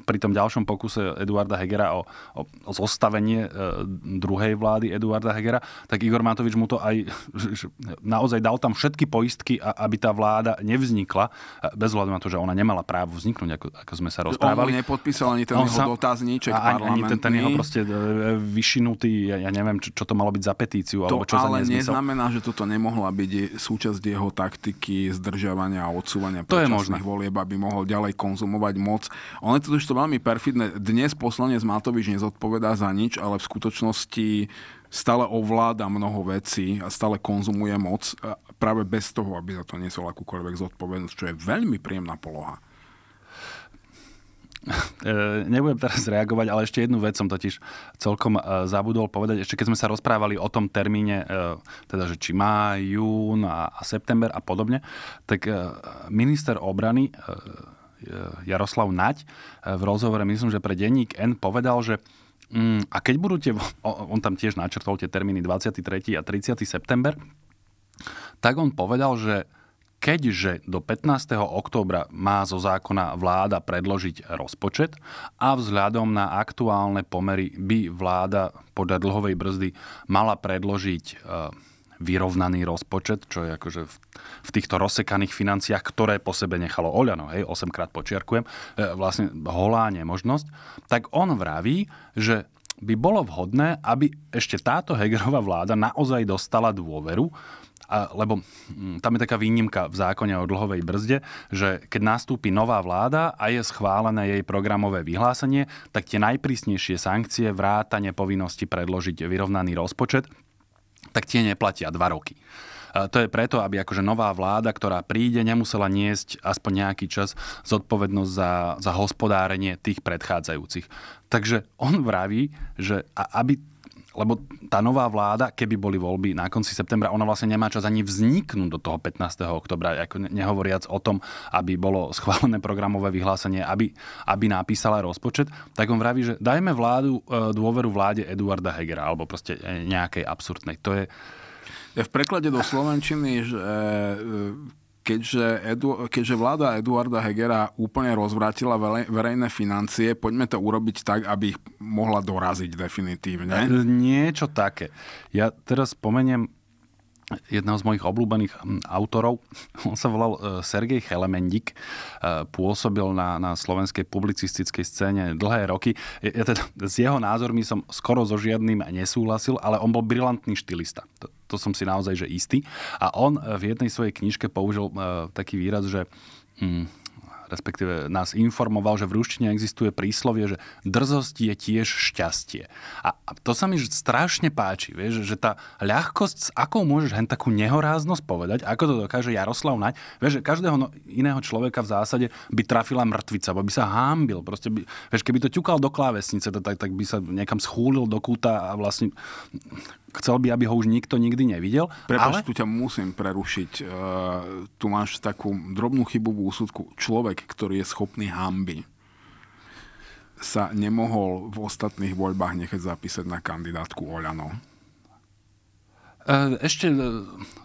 Speaker 2: pri tom ďalšom pokuse Eduarda Hegera o, o, o zostavenie e, druhej vlády Eduarda Hegera, tak Igor Matovič mu to aj naozaj dal tam všetky poistky, aby tá vláda nevznikla, e, bez hľadu na to, že ona nemala právo vzniknúť, ako, ako sme sa rozprávali. On
Speaker 1: nepodpísal ani ten on jeho dotazníček a, ani, ani ten, ten jeho proste
Speaker 2: e, vyšinutý, ja, ja neviem, čo, čo to malo byť za petíciu, to alebo čo ale za
Speaker 1: neznamená, že toto nemohla byť súčasť jeho taktiky zdržiavania a odsúvania to je možné. volieb, aby mohol ďalej konzumovať moc. On je je to veľmi perfidné. Dnes poslanec Matovič nezodpovedá za nič, ale v skutočnosti stále ovláda mnoho vecí a stále konzumuje moc e, práve bez toho, aby za to nesol akúkoľvek zodpovednosť, čo je veľmi
Speaker 2: príjemná poloha. E, nebudem teraz reagovať, ale ešte jednu vec som totiž celkom e, zabudol povedať. Ešte keď sme sa rozprávali o tom termíne, teda že či má, jún a, a september a podobne, tak minister obrany Eh, Jaroslav Naď eh, v rozhovore, myslím, že pre denník N povedal, že mm, a keď budú tie, on tam tiež načrtol tie termíny 23. a 30. september, tak on povedal, že keďže do 15. októbra má zo zákona vláda predložiť rozpočet a vzhľadom na aktuálne pomery by vláda podľa dlhovej brzdy mala predložiť eh, vyrovnaný rozpočet, čo je akože v, v týchto rozsekaných financiách, ktoré po sebe nechalo Oľano, hej, 8 krát počiarkujem, e, vlastne holá nemožnosť, tak on vraví, že by bolo vhodné, aby ešte táto Hegerová vláda naozaj dostala dôveru, a, lebo hm, tam je taká výnimka v zákone o dlhovej brzde, že keď nastúpi nová vláda a je schválené jej programové vyhlásenie, tak tie najprísnejšie sankcie, vrátanie povinnosti predložiť vyrovnaný rozpočet, tak tie neplatia dva roky. To je preto, aby akože nová vláda, ktorá príde, nemusela niesť aspoň nejaký čas zodpovednosť za, za hospodárenie tých predchádzajúcich. Takže on vraví, že aby lebo tá nová vláda, keby boli voľby na konci septembra, ona vlastne nemá čas ani vzniknúť do toho 15. oktobra, ako nehovoriac o tom, aby bolo schválené programové vyhlásenie, aby, aby napísala rozpočet, tak on vraví, že dajme vládu, e, dôveru vláde Eduarda Hegera, alebo proste e, nejakej absurdnej. To je... V preklade do Slovenčiny, že e, keďže, Edu, keďže vláda
Speaker 1: Eduarda Hegera úplne rozvrátila verejné financie, poďme to urobiť tak, aby ich
Speaker 2: mohla doraziť definitívne. E, niečo také. Ja teraz spomeniem jedného z mojich obľúbených hm, autorov. On sa volal e, Sergej Chelemendik. E, pôsobil na, na slovenskej publicistickej scéne dlhé roky. Ja teda s jeho názormi som skoro so žiadnym nesúhlasil, ale on bol brilantný štilista. To, to som si naozaj že istý. A on eh, v jednej svojej knižke použil eh, taký výraz, že... Mm, respektíve nás informoval, že v ruštine existuje príslovie, že drzosť je tiež šťastie. A to sa mi strašne páči, vieš, že tá ľahkosť, s akou môžeš hen takú nehoráznosť povedať, ako to dokáže Jaroslav Naď, vieš, že každého no, iného človeka v zásade by trafila mŕtvica, bo by sa hámbil, proste by, vieš, keby to ťukal do klávesnice, tak, tak by sa niekam schúlil do kúta a vlastne chcel by, aby ho už nikto nikdy nevidel. Prepač, ale... tu ťa musím prerušiť. Uh, tu máš takú drobnú chybu v úsudku.
Speaker 1: Človek, ktorý je schopný hamby, sa nemohol v ostatných voľbách nechať zapísať na kandidátku Oľano
Speaker 2: Eh, ešte eh,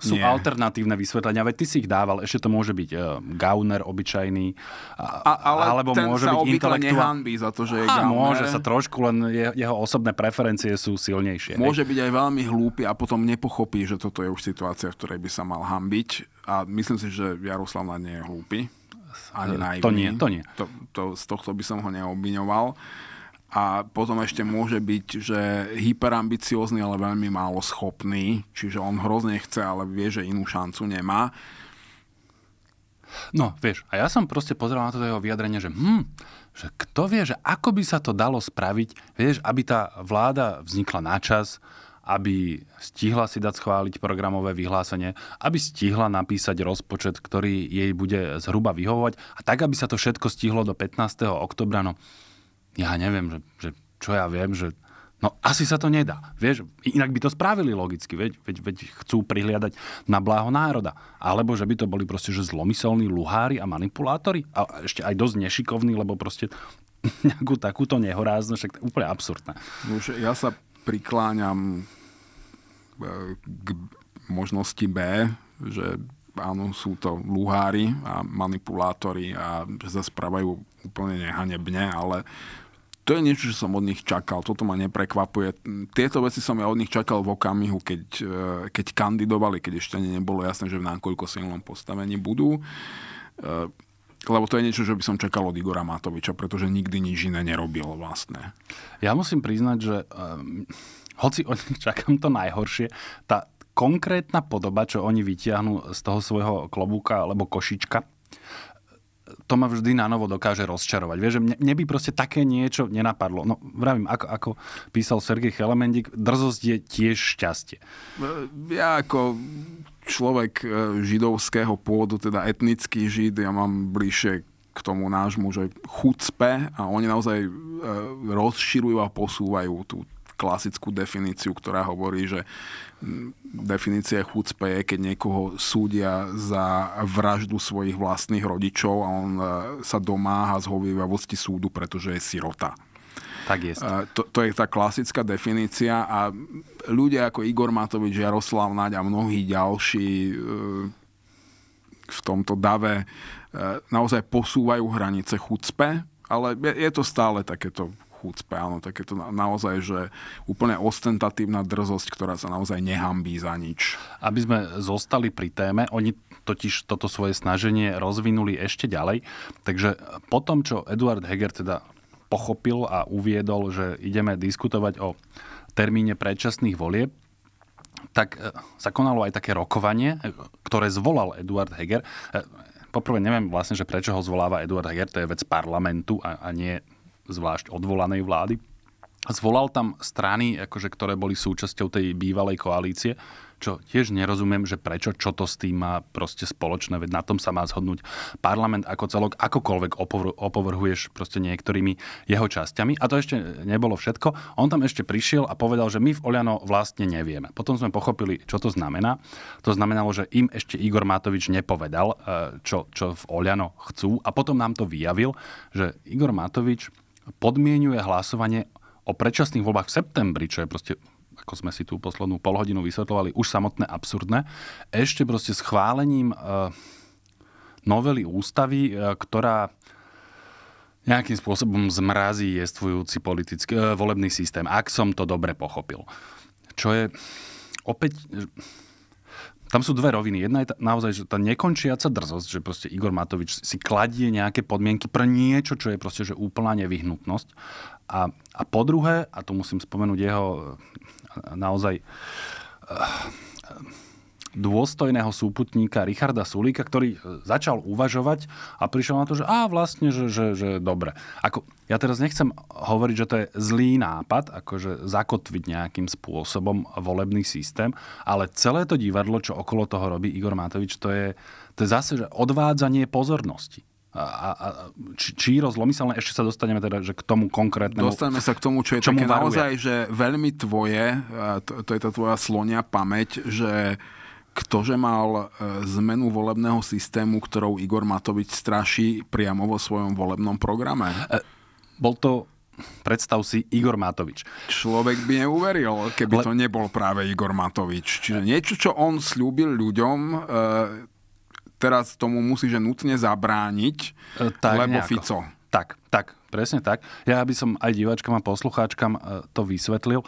Speaker 2: sú Nie. alternatívne vysvetlenia, veď ty si ich dával, ešte to môže byť eh, gauner obyčajný, a, ale alebo ten môže sa byť intelektuál.
Speaker 1: za to, že je a, Môže sa
Speaker 2: trošku, len jeho osobné preferencie sú silnejšie. Môže hej. byť aj veľmi hlúpy a potom nepochopí, že toto
Speaker 1: je už situácia, v ktorej by sa mal hambiť. A myslím si, že Jaroslav na nie je hlúpy.
Speaker 2: Ani naivný. To nie, to nie.
Speaker 1: To, to, z tohto by som ho neobviňoval a potom ešte môže byť, že hyperambiciózny, ale veľmi málo schopný, čiže on hrozne
Speaker 2: chce, ale vie, že inú šancu nemá. No, vieš, a ja som proste pozeral na toto jeho vyjadrenie, že hm, že kto vie, že ako by sa to dalo spraviť, vieš, aby tá vláda vznikla na čas, aby stihla si dať schváliť programové vyhlásenie, aby stihla napísať rozpočet, ktorý jej bude zhruba vyhovovať a tak, aby sa to všetko stihlo do 15. oktobra. No, ja neviem, že, že čo ja viem, že no asi sa to nedá. Vieš, inak by to spravili logicky, veď, veď, veď chcú prihliadať na bláho národa. Alebo že by to boli proste že zlomyselní luhári a manipulátori. A ešte aj dosť nešikovní, lebo proste nejakú takúto nehoráznosť, však to je úplne absurdné. Už ja sa prikláňam eh, k
Speaker 1: možnosti B, že áno, sú to luhári a manipulátori a že sa správajú úplne nehanebne, ale to je niečo, čo som od nich čakal. Toto ma neprekvapuje. Tieto veci som ja od nich čakal v okamihu, keď, eh, keď kandidovali, keď ešte nebolo jasné, že v nákoľko silnom postavení budú. Eh,
Speaker 2: lebo to je niečo, čo by som čakal od Igora Matoviča, pretože nikdy nič iné nerobil vlastne. Ja musím priznať, že um, hoci od nich čakám to najhoršie, tá konkrétna podoba, čo oni vytiahnu z toho svojho klobúka alebo košička, to ma vždy na novo dokáže rozčarovať. Vieš, že mne, mne by proste také niečo nenapadlo. No, vravím, ako, ako písal Sergej Chelemendik, drzosť je tiež šťastie. E, ja ako človek e, židovského pôdu, teda etnický žid, ja mám
Speaker 1: bližšie k tomu nášmu, že chucpe a oni naozaj e, rozširujú a posúvajú tú klasickú definíciu, ktorá hovorí, že definícia chúcpe je, keď niekoho súdia za vraždu svojich vlastných rodičov a on e, sa domáha z hovievavosti súdu, pretože je sirota. Tak jest. E, to, to je tá klasická definícia a ľudia ako Igor Matovič, Jaroslav Naď a mnohí ďalší e, v tomto dave naozaj posúvajú hranice chucpe, ale je to stále takéto chucpe, áno, takéto
Speaker 2: na, naozaj, že úplne ostentatívna drzosť, ktorá sa naozaj nehambí za nič. Aby sme zostali pri téme, oni totiž toto svoje snaženie rozvinuli ešte ďalej, takže po tom, čo Eduard Heger teda pochopil a uviedol, že ideme diskutovať o termíne predčasných volieb, tak e, sa konalo aj také rokovanie, e, ktoré zvolal Eduard Heger. E, poprvé neviem vlastne, že prečo ho zvoláva Eduard Heger, to je vec parlamentu a, a nie zvlášť odvolanej vlády. Zvolal tam strany, akože, ktoré boli súčasťou tej bývalej koalície, čo tiež nerozumiem, že prečo, čo to s tým má proste spoločné, veď na tom sa má zhodnúť parlament ako celok, akokoľvek opovr- opovrhuješ proste niektorými jeho časťami. A to ešte nebolo všetko. On tam ešte prišiel a povedal, že my v Oľano vlastne nevieme. Potom sme pochopili, čo to znamená. To znamenalo, že im ešte Igor Matovič nepovedal, eh, čo, čo v Oliano chcú. A potom nám to vyjavil, že Igor Matovič podmienuje hlasovanie o predčasných voľbách v septembri, čo je proste ako sme si tú poslednú polhodinu vysvetlovali, už samotné absurdné, ešte proste schválením e, novely ústavy, e, ktorá nejakým spôsobom zmrazí jestvujúci politický, e, volebný systém, ak som to dobre pochopil. Čo je opäť tam sú dve roviny. Jedna je tá, naozaj že tá nekončiaca drzosť, že proste Igor Matovič si kladie nejaké podmienky pre niečo, čo je proste že úplná nevyhnutnosť. A, a po druhé, a tu musím spomenúť jeho eh, naozaj eh, dôstojného súputníka Richarda Sulíka, ktorý e, začal uvažovať a prišiel na to, že a vlastne, že, že, že dobre. Ako, ja teraz nechcem hovoriť, že to je zlý nápad, akože zakotviť nejakým spôsobom volebný systém, ale celé to divadlo, čo okolo toho robí Igor Matovič, to je, to je zase že odvádzanie pozornosti. A, a, či, či rozlomyselné, ešte sa dostaneme teda že k tomu konkrétnemu. Dostaneme
Speaker 1: sa k tomu, čo je také naozaj, že veľmi tvoje, to, to je tá tvoja slonia pamäť, že ktože mal e, zmenu volebného systému, ktorou Igor Matovič straší priamo vo svojom volebnom programe? E, bol to predstav si Igor Matovič. Človek by neuveril, keby Le... to nebol práve Igor Matovič. Čiže niečo, čo on slúbil ľuďom, e, teraz tomu musí že nutne zabrániť,
Speaker 2: e, tak lebo nejako. Fico. Tak, tak, presne tak. Ja by som aj diváčkam a poslucháčkam e, to vysvetlil.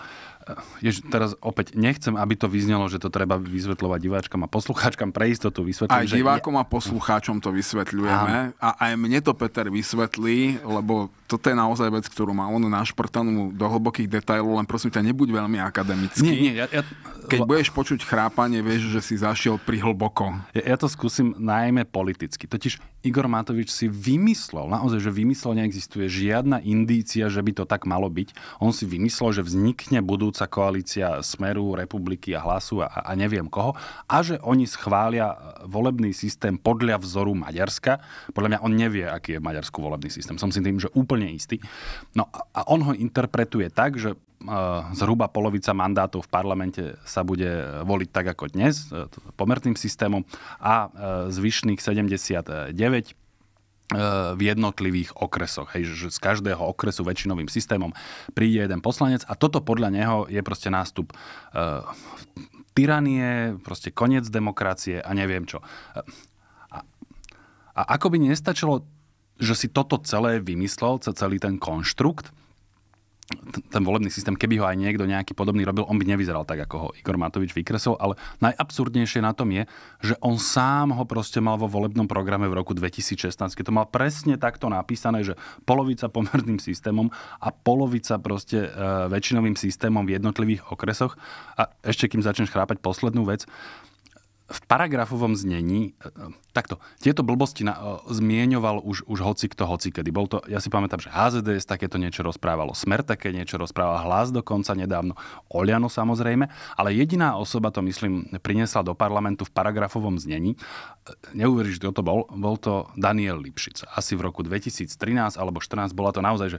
Speaker 2: Jež, teraz opäť nechcem, aby to vyznelo, že to treba vysvetľovať diváčkam a poslucháčkam. Pre istotu Vysvetlím, Aj že divákom je... a poslucháčom
Speaker 1: to vysvetľujeme. Áno. A aj mne to Peter vysvetlí, lebo toto je naozaj vec, ktorú má on našprtanú do hlbokých detajlov, len prosím ťa, nebuď veľmi akademický. Nie, nie, ja, ja... Keď budeš počuť chrápanie, vieš,
Speaker 2: že si zašiel pri hlboko. Ja, ja to skúsim najmä politicky. Totiž Igor Matovič si vymyslel, naozaj, že vymyslel, neexistuje žiadna indícia, že by to tak malo byť. On si vymyslel, že vznikne budú budúca koalícia Smeru, Republiky a Hlasu a, a neviem koho, a že oni schvália e, volebný systém podľa vzoru Maďarska. Podľa mňa on nevie, aký je v Maďarsku volebný systém. Som si tým, že úplne istý. No a on ho interpretuje tak, že e, zhruba polovica mandátov v parlamente sa bude e, voliť tak ako dnes, pomerným systémom a zvyšných 79 E, v jednotlivých okresoch. Hej, že z každého okresu väčšinovým systémom príde jeden poslanec a toto podľa neho je proste nástup uh, tyranie, proste koniec demokracie a neviem čo. E, a, a ako by nestačilo, že si toto celé vymyslel, celý ten konštrukt, ten volebný systém, keby ho aj niekto nejaký podobný robil, on by nevyzeral tak, ako ho Igor Matovič vykresol, ale najabsurdnejšie na tom je, že on sám ho proste mal vo volebnom programe v roku 2016, keď to mal presne takto napísané, že polovica pomerným systémom a polovica proste e, väčšinovým systémom v jednotlivých okresoch. A ešte kým začneš chrápať poslednú vec, v paragrafovom znení, e, e, takto, tieto blbosti na, e, zmieňoval už, už hoci kto, hoci kedy. Bol to, ja si pamätám, že HZDS takéto niečo rozprávalo, Smer také niečo rozprával, Hlas dokonca nedávno, Oliano samozrejme, ale jediná osoba to, myslím, priniesla do parlamentu v paragrafovom znení. Neuveríš, kto to bol? Bol to Daniel Lipšic. Asi v roku 2013 alebo 2014 bola to naozaj, že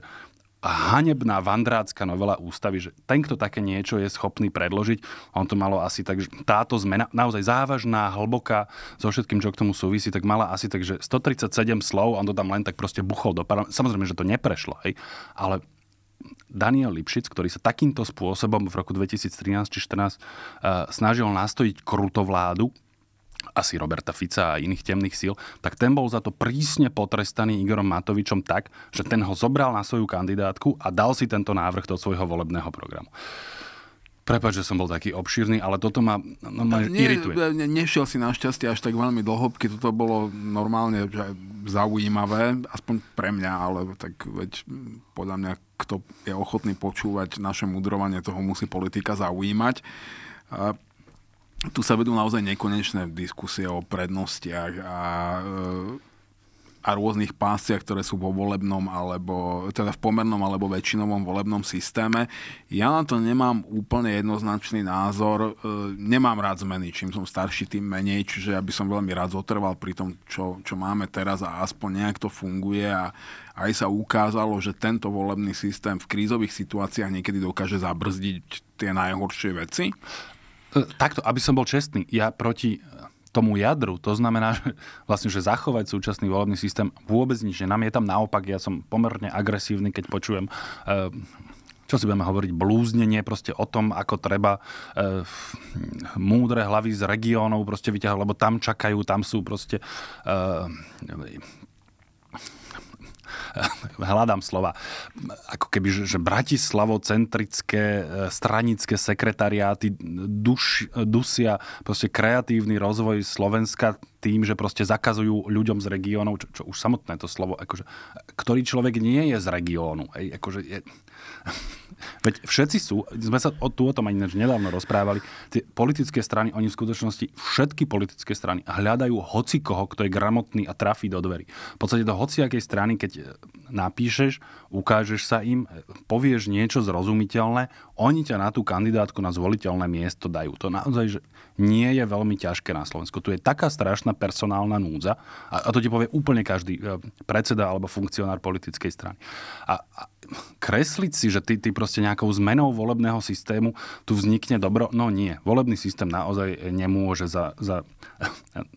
Speaker 2: hanebná vandrácka novela ústavy, že ten, kto také niečo je schopný predložiť, on to malo asi tak, že táto zmena, naozaj závažná, hlboká, so všetkým, čo k tomu súvisí, tak mala asi tak, že 137 slov, on to tam len tak proste buchol do parlamentu. Samozrejme, že to neprešlo, hej, ale Daniel Lipšic, ktorý sa takýmto spôsobom v roku 2013 či 2014 uh, eh, snažil nastojiť krutovládu, asi Roberta Fica a iných temných síl, tak ten bol za to prísne potrestaný Igorom Matovičom tak, že ten ho zobral na svoju kandidátku a dal si tento návrh do svojho volebného programu. Prepač, že som bol taký obšírny, ale toto ma, normálne Nie, irituje.
Speaker 1: Ne, nešiel si našťastie až tak veľmi do toto bolo normálne že zaujímavé, aspoň pre mňa, ale tak veď podľa mňa, kto je ochotný počúvať naše mudrovanie, toho musí politika zaujímať tu sa vedú naozaj nekonečné diskusie o prednostiach a, e, a rôznych pásciach, ktoré sú vo volebnom alebo teda v pomernom alebo väčšinovom volebnom systéme. Ja na to nemám úplne jednoznačný názor. E, nemám rád zmeny. Čím som starší, tým menej. Čiže ja by som veľmi rád zotrval pri tom, čo, čo máme teraz a aspoň nejak to funguje a aj sa ukázalo, že tento volebný systém v krízových situáciách niekedy
Speaker 2: dokáže zabrzdiť tie najhoršie veci. Takto, aby som bol čestný, ja proti e, tomu jadru, to znamená, že, vlastne, že zachovať súčasný volebný systém vôbec nič nenamietam. Naopak, ja som pomerne agresívny, keď počujem e, čo si budeme hovoriť, blúznenie proste o tom, ako treba e, múdre hlavy z regiónov proste vyťahať, lebo tam čakajú, tam sú proste e, hľadám slova, ako keby, že bratislavocentrické e, stranické sekretariáty duš, dusia proste kreatívny rozvoj Slovenska tým, že proste zakazujú ľuďom z regiónov, čo, čo už samotné to slovo, akože, ktorý človek nie je z regiónu. Ej, akože je... Veď všetci sú, sme sa o, tu o tom ani nedávno rozprávali, tie politické strany, oni v skutočnosti všetky politické strany hľadajú hoci koho, kto je gramotný a trafí do dverí. V podstate do hociakej strany, keď e, napíšeš, ukážeš sa im, e, povieš niečo zrozumiteľné, oni ťa na tú kandidátku na zvoliteľné miesto dajú. To naozaj že nie je veľmi ťažké na Slovensku. Tu je taká strašná personálna núdza a, a to ti povie úplne každý e, predseda alebo funkcionár politickej strany. A, a kresliť si, že ty, ty proste nejakou zmenou volebného systému tu vznikne dobro, no nie. Volebný systém naozaj nemôže za, za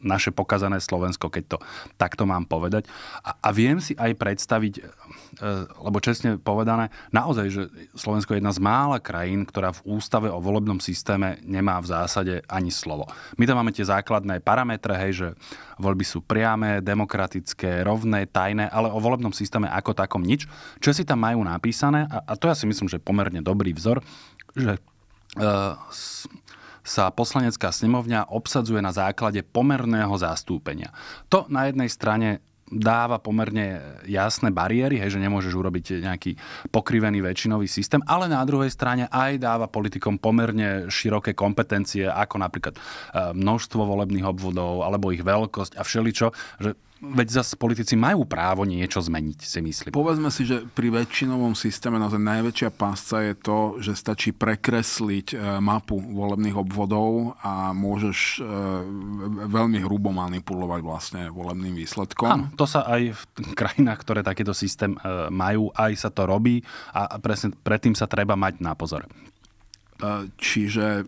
Speaker 2: naše pokazané Slovensko, keď to takto mám povedať. A, a viem si aj predstaviť E, lebo čestne povedané, naozaj, že Slovensko je jedna z mála krajín, ktorá v ústave o volebnom systéme nemá v zásade ani slovo. My tam máme tie základné parametre, hej, že voľby sú priame, demokratické, rovné, tajné, ale o volebnom systéme ako takom nič. Čo si tam majú napísané, a, a to ja si myslím, že je pomerne dobrý vzor, že uh, sa poslanecká snemovňa obsadzuje na základe pomerného zastúpenia. To na jednej strane dáva pomerne jasné bariéry, hej, že nemôžeš urobiť nejaký pokrivený väčšinový systém, ale na druhej strane aj dáva politikom pomerne široké kompetencie, ako napríklad eh, množstvo volebných obvodov alebo ich veľkosť a všeličo, že Veď zase politici majú právo niečo zmeniť, si myslím. Povedzme si, že pri väčšinovom systéme naozaj najväčšia pásca je
Speaker 1: to, že stačí prekresliť e, mapu volebných obvodov a môžeš e,
Speaker 2: veľmi hrubo manipulovať vlastne volebným výsledkom. Áno, to sa aj v krajinách, ktoré takýto systém e, majú, aj sa to robí a presne predtým sa treba mať na pozor. Čiže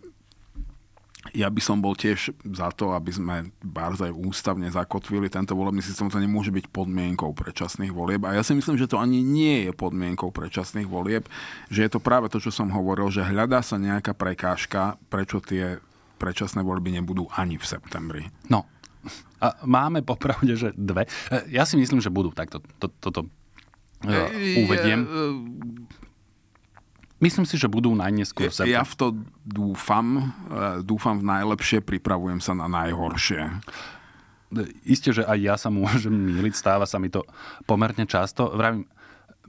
Speaker 2: ja by som bol tiež
Speaker 1: za to, aby sme Barzaj ústavne zakotvili. Tento volebný systém to nemôže byť podmienkou predčasných volieb. A ja si myslím, že to ani nie je podmienkou predčasných volieb, že je to práve to, čo som hovoril, že hľadá sa nejaká prekážka, prečo tie predčasné voľby nebudú ani
Speaker 2: v septembri. No, a máme popravde, že dve. Ja si myslím, že budú takto. To, toto e, e, uvediem. E, Myslím
Speaker 1: si, že budú najneskôr v septembri. Ja v to dúfam. E, dúfam v najlepšie, pripravujem sa
Speaker 2: na najhoršie. Isté, že aj ja sa môžem míliť, stáva sa mi to pomerne často. Vravím,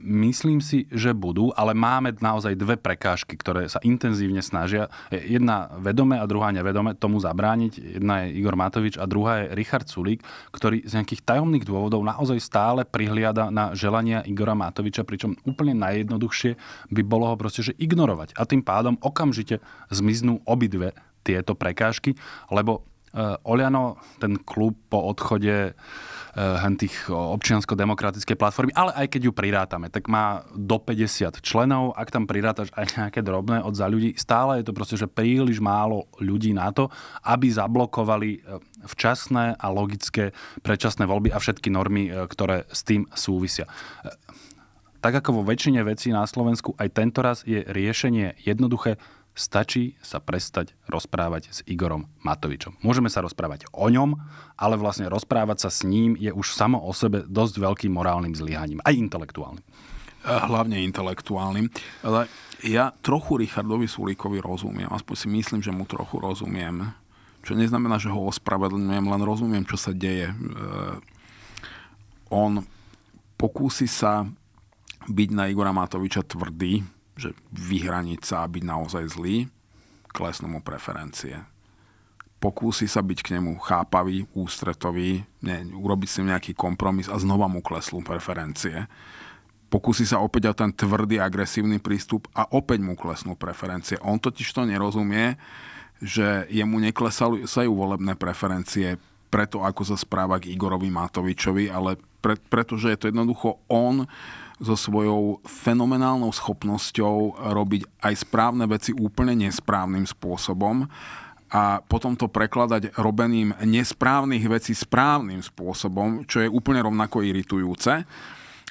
Speaker 2: Myslím si, že budú, ale máme naozaj dve prekážky, ktoré sa intenzívne snažia. E, jedna vedome a druhá nevedome tomu zabrániť. Jedna je Igor Matovič a druhá je Richard Sulík, ktorý z nejakých tajomných dôvodov naozaj stále prihliada na želania Igora Matoviča, pričom úplne najjednoduchšie by bolo ho proste že ignorovať. A tým pádom okamžite zmiznú obidve tieto prekážky, lebo e, Oľano, ten klub po odchode Eh, tých eh, občiansko-demokratickej platformy, ale aj keď ju prirátame, tak má do 50 členov, ak tam prirátaš aj nejaké drobné od za ľudí, stále je to proste, že príliš málo ľudí na to, aby zablokovali eh, včasné a logické predčasné voľby a všetky normy, ktoré s tým súvisia. Tak ako vo väčšine vecí na Slovensku, aj tento raz je riešenie jednoduché, Stačí sa prestať rozprávať s Igorom Matovičom. Môžeme sa rozprávať o ňom, ale vlastne rozprávať sa s ním je už samo o sebe dosť veľkým morálnym zlyhaním, aj intelektuálnym. Hlavne intelektuálnym. Ale
Speaker 1: ja trochu Richardovi Sulíkovi rozumiem, aspoň si myslím, že mu trochu rozumiem. Čo neznamená, že ho ospravedlňujem, len rozumiem, čo sa deje. E, on pokúsi sa byť na Igora Matoviča tvrdý, že vyhraniť sa a byť naozaj zlý, klesnú mu preferencie. Pokúsi sa byť k nemu chápavý, ústretový, ne, urobiť si nejaký kompromis a znova mu kleslú preferencie. Pokúsi sa opäť o ten tvrdý, agresívny prístup a opäť mu klesnú preferencie. On totiž to nerozumie, že jemu neklesajú volebné preferencie preto, ako sa správa k Igorovi Matovičovi, ale pre, pretože je to jednoducho on, so svojou fenomenálnou schopnosťou robiť aj správne veci úplne nesprávnym spôsobom a potom to prekladať robeným nesprávnych vecí správnym spôsobom, čo je úplne rovnako iritujúce.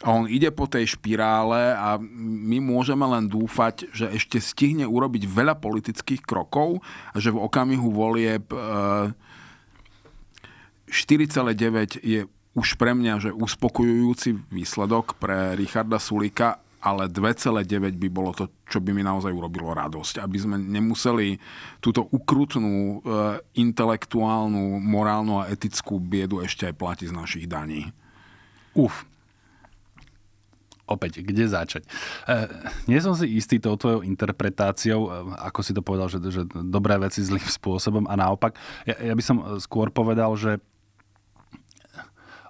Speaker 1: A on ide po tej špirále a my môžeme len dúfať, že ešte stihne urobiť veľa politických krokov a že v okamihu volieb 4,9 eh, je už pre mňa, že uspokojujúci výsledok pre Richarda Sulika, ale 2,9 by bolo to, čo by mi naozaj urobilo radosť. Aby sme nemuseli túto ukrutnú e, intelektuálnu,
Speaker 2: morálnu a etickú biedu ešte aj platiť z našich daní. Uf, opäť, kde začať? E, nie som si istý tou tvojou interpretáciou, e, ako si to povedal, že, že dobré veci zlým spôsobom a naopak. Ja, ja by som e, skôr povedal, že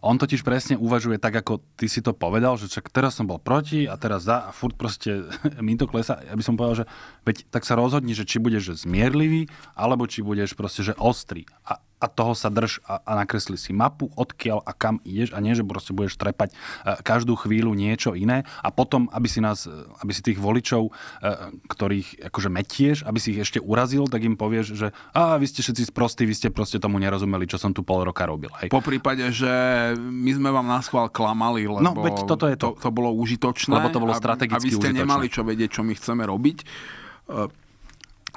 Speaker 2: on totiž presne uvažuje tak, ako ty si to povedal, že čak teraz som bol proti a teraz za a furt proste mi to klesa. Ja by som povedal, že veď tak sa rozhodni, že či budeš zmierlivý, alebo či budeš proste že ostrý. A a toho sa drž a, a nakresli si mapu, odkiaľ a kam ideš a nie, že proste budeš trepať e, každú chvíľu niečo iné a potom, aby si nás, e, aby si tých voličov, e, ktorých akože metieš, aby si ich ešte urazil, tak im povieš, že a vy ste všetci sprostí, vy ste proste tomu nerozumeli, čo som tu pol roka robil. Hej.
Speaker 1: Po prípade, že my sme vám nás chvál klamali, lebo no, veď toto je to. To, to bolo užitočné. Lebo to bolo strategicky aby, aby ste užitočné. nemali čo vedieť, čo my chceme robiť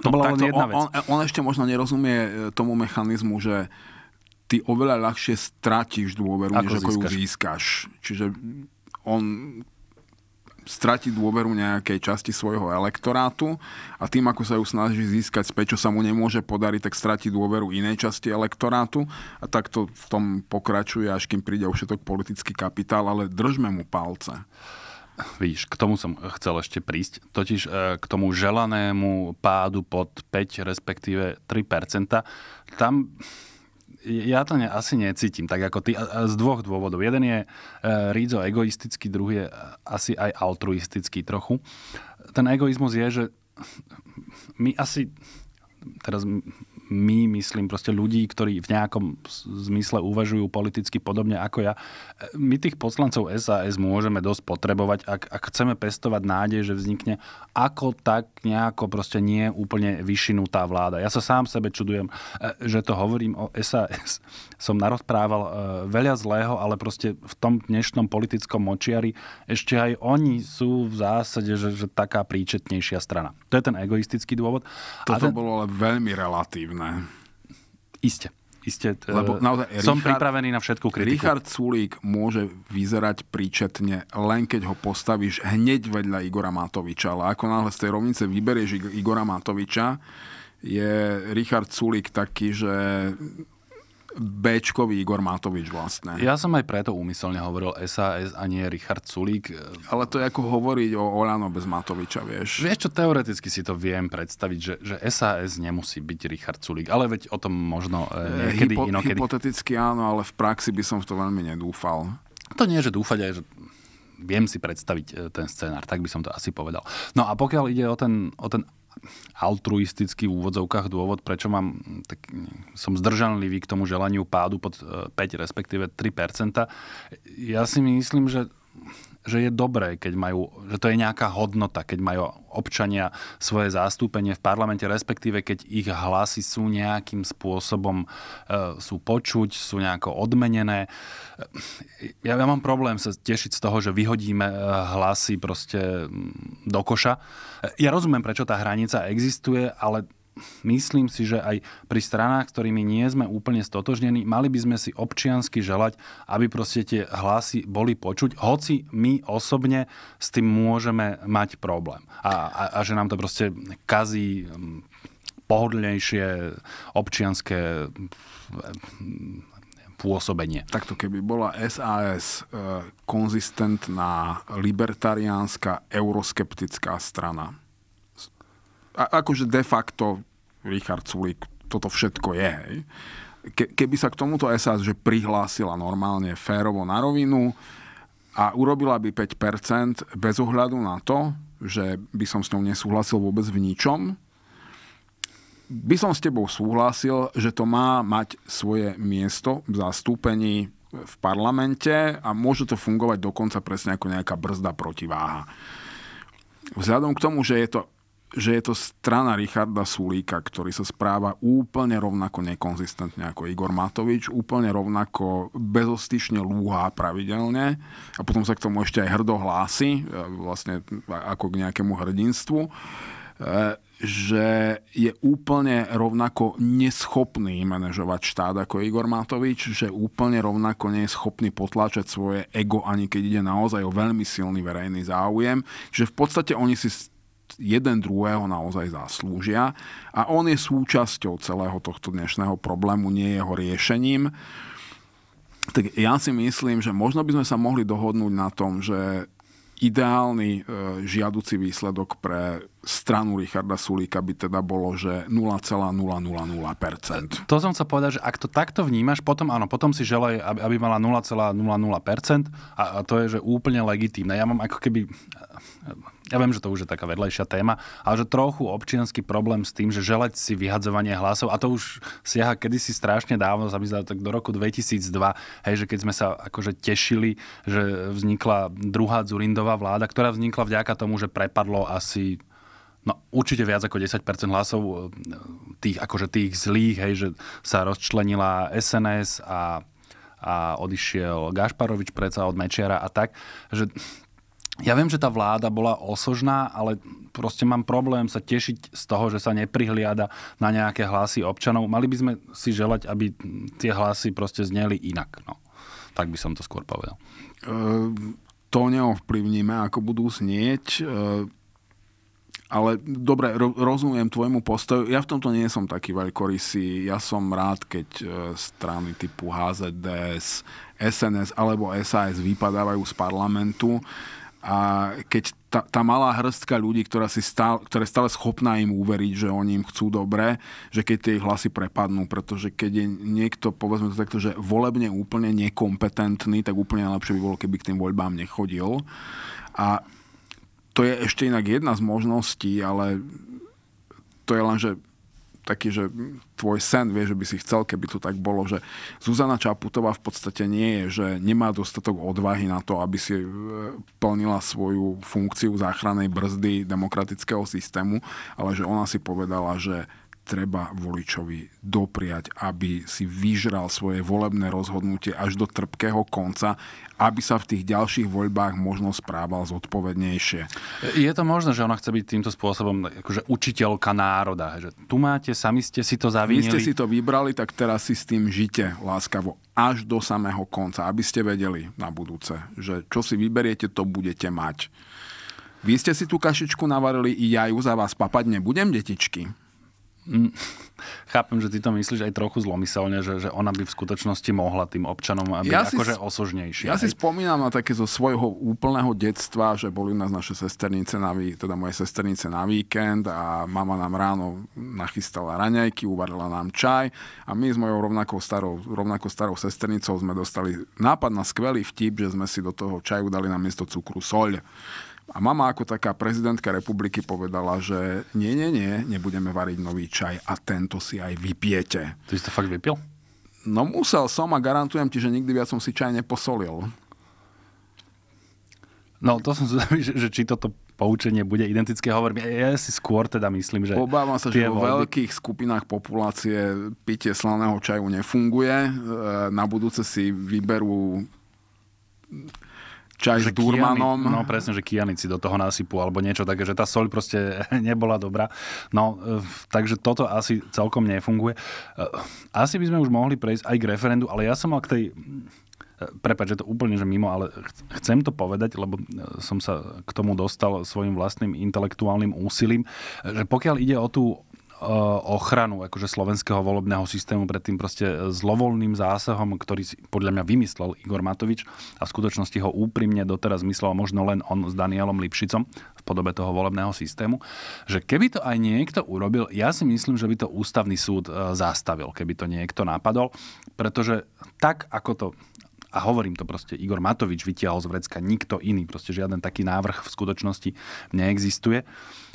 Speaker 2: to no, bola takto, len jedna vec. On,
Speaker 1: on ešte možno nerozumie e, tomu mechanizmu, že ty oveľa ľahšie strátiš dôveru, ako než ako ju získaš. Čiže on strati dôveru nejakej časti svojho elektorátu a tým, ako sa ju snaží získať späť, čo sa mu nemôže podariť, tak strati dôveru inej časti elektorátu a tak to v tom pokračuje, až kým príde všetok politický kapitál, ale
Speaker 2: držme mu palce. Víš, k tomu som chcel ešte prísť, totiž e, k tomu želanému pádu pod 5, respektíve 3%. Tam ja to ne, asi necítim, tak ako ty, z dvoch dôvodov. Jeden je e, rídzo egoistický, druhý je asi aj altruistický trochu. Ten egoizmus je, že my asi, teraz my, myslím proste ľudí, ktorí v nejakom zmysle uvažujú politicky podobne ako ja, my tých poslancov SAS môžeme dosť potrebovať, ak, ak chceme pestovať nádej, že vznikne ako tak nejako proste nie úplne vyšinutá vláda. Ja sa sám sebe čudujem, e, že to hovorím o SAS. Som narozprával e, veľa zlého, ale proste v tom dnešnom politickom močiari ešte aj oni sú v zásade, že, že taká príčetnejšia strana. To je ten egoistický dôvod. Toto ten... bolo ale veľmi relatívne samozrejme. Isté.
Speaker 1: Isté, e, Lebo naozaj, Richard, som pripravený
Speaker 2: na všetku kritiku. Richard
Speaker 1: Sulík môže vyzerať príčetne, len keď ho postavíš hneď vedľa Igora Matoviča. Ale ako náhle z tej rovnice vyberieš Igora Matoviča, je Richard Sulík taký, že
Speaker 2: Bčkový Igor Matovič vlastne. Ja som aj preto úmyselne hovoril SAS a nie Richard Sulík. Ale to je ako hovoriť o Olano bez Matoviča, vieš. Vieš čo, teoreticky si to viem predstaviť, že, že SAS nemusí byť Richard Sulík, ale veď o tom možno e, eh, niekedy Hypo, inokedy. Hypoteticky áno, ale v praxi by som v to veľmi nedúfal. To nie, že dúfať aj, že viem si predstaviť e, ten scenár, tak by som to asi povedal. No a pokiaľ ide o ten, o ten altruistický v úvodzovkách dôvod, prečo mám, hm, tak som zdržanlivý k tomu želaniu pádu pod 5, e, respektíve 3 Ja si myslím, že že je dobré, keď majú, že to je nejaká hodnota, keď majú občania svoje zastúpenie v parlamente, respektíve keď ich hlasy sú nejakým spôsobom, e, sú počuť, sú nejako odmenené. E, ja, ja mám problém sa tešiť z toho, že vyhodíme e, hlasy proste do koša. Ja rozumiem, prečo tá hranica existuje, ale myslím si, že aj pri stranách, ktorými nie sme úplne stotožnení, mali by sme si občiansky želať, aby proste tie hlasy boli počuť, hoci my osobne s tým môžeme mať problém. A, a, a že nám to proste kazí mm, pohodlnejšie občianské mm, pôsobenie. Takto keby bola SAS e,
Speaker 1: konzistentná, libertariánska, euroskeptická strana, a, akože de facto Richard Sulík toto všetko je. Hej. Ke, keby sa k tomuto SAS že prihlásila normálne férovo na rovinu a urobila by 5% bez ohľadu na to, že by som s ňou nesúhlasil vôbec v ničom, by som s tebou súhlasil, že to má mať svoje miesto v zastúpení v parlamente a môže to fungovať dokonca presne ako nejaká brzda protiváha. Vzhľadom k tomu, že je to že je to strana Richarda Sulíka, ktorý sa správa úplne rovnako nekonzistentne ako Igor Matovič, úplne rovnako bezostyšne lúha pravidelne a potom sa k tomu ešte aj hrdo hlási, e, vlastne ako k nejakému hrdinstvu e, že je úplne rovnako neschopný manažovať štát ako Igor Matovič, že úplne rovnako nie je schopný potláčať svoje ego, ani keď ide naozaj o veľmi silný verejný záujem. Že v podstate oni si jeden druhého naozaj zaslúžia. A on je súčasťou celého tohto dnešného problému, nie jeho riešením. Tak ja si myslím, že možno by sme sa mohli dohodnúť na tom, že ideálny e, žiaduci výsledok pre stranu Richarda Sulíka by teda bolo, že 0,000%.
Speaker 2: To som chcel povedať, že ak to takto vnímaš, potom áno, potom si želaj, aby mala 0,00% a, a to je, že úplne legitímne. Ja mám ako keby ja viem, že to už je taká vedlejšia téma, ale že trochu občianský problém s tým, že želať si vyhadzovanie hlasov, a to už siaha kedysi strašne dávno, sa mi zdá, tak do roku 2002, hej, že keď sme sa akože tešili, že vznikla druhá Zurindová vláda, ktorá vznikla vďaka tomu, že prepadlo asi No určite viac ako 10% hlasov eh, tých, akože tých zlých, hej, že sa rozčlenila SNS a, a odišiel Gašparovič predsa od Mečiara a tak, že ja viem, že tá vláda bola osožná, ale proste mám problém sa tešiť z toho, že sa neprihliada na nejaké hlasy občanov. Mali by sme si želať, aby tie hlasy proste zneli inak. No. Tak by som to skôr povedal. E, to neovplyvníme, ako budú znieť. E, ale dobre,
Speaker 1: rozumiem tvojmu postoju. Ja v tomto nie som taký veľkorysý. Ja som rád, keď ehm, strany typu HZDS, SNS alebo SAS vypadávajú z parlamentu. A keď tá, tá malá hrstka ľudí, ktorá si stále, je stále schopná im uveriť, že oni im chcú dobre, že keď tie hlasy prepadnú, pretože keď je niekto, povedzme to takto, že volebne úplne nekompetentný, tak úplne najlepšie by bolo, keby k tým voľbám nechodil. A to je ešte inak jedna z možností, ale to je len, že taký, že tvoj sen, vieš, že by si chcel, keby to tak bolo, že Zuzana Čaputová v podstate nie je, že nemá dostatok odvahy na to, aby si e, plnila svoju funkciu záchranej brzdy demokratického systému, ale že ona si povedala, že treba voličovi dopriať, aby si vyžral svoje volebné rozhodnutie až do trpkého konca, aby sa v tých ďalších voľbách možno správal zodpovednejšie.
Speaker 2: Je to možné, že ona chce byť týmto spôsobom akože učiteľka národa. Že tu máte, sami ste si to zavinili. Vy ste si to vybrali, tak teraz si s
Speaker 1: tým žite láskavo až do samého konca, aby ste vedeli na budúce, že čo si vyberiete, to budete mať. Vy ste si tú kašičku navarili, ja ju za vás papať
Speaker 2: nebudem, detičky. Mm, chápem, že ty to myslíš aj trochu zlomyselne, že, že ona by v skutočnosti mohla tým občanom byť ja akože osožnejšia. Ja aj? si
Speaker 1: spomínam na také zo svojho úplného detstva, že boli u nás naše sesternice na, teda moje sesternice na víkend a mama nám ráno nachystala raňajky, uvarila nám čaj a my s mojou rovnakou starou, rovnakou starou sesternicou sme dostali nápad na skvelý vtip, že sme si do toho čaju dali na miesto cukru soľ. A mama ako taká prezidentka republiky povedala, že nie, nie, nie, nebudeme variť nový čaj a tento si aj vypijete. Ty si to fakt vypil? No musel som a garantujem ti, že nikdy viac som si čaj neposolil.
Speaker 2: No to som zvedavý, že, že či toto poučenie bude identické. Hovorím, ja, ja si skôr teda myslím, že... Obávam sa, že vo voľby...
Speaker 1: veľkých skupinách populácie pitie slaného čaju nefunguje. E, na budúce si vyberú čaj
Speaker 2: že s Durmanom. Kianic, no presne, že kianici do toho nasypu alebo niečo také, že tá soľ proste nebola dobrá. No, eh, takže toto asi celkom nefunguje. Eh, asi by sme už mohli prejsť aj k referendu, ale ja som mal k tej eh, prepač, že to úplne že mimo, ale chcem to povedať, lebo som sa k tomu dostal svojim vlastným intelektuálnym úsilím, že pokiaľ ide o tú Eh, ochranu akože slovenského volebného systému pred tým proste eh, zlovolným zásahom, ktorý si podľa mňa vymyslel Igor Matovič a v skutočnosti ho úprimne doteraz myslel možno len on s Danielom Lipšicom v podobe toho volebného systému, že keby to aj niekto urobil, ja si myslím, že by to ústavný súd eh, zastavil, keby to niekto napadol, pretože tak ako to a hovorím to proste, Igor Matovič vytiahol z vrecka, nikto iný, proste žiaden taký návrh v skutočnosti neexistuje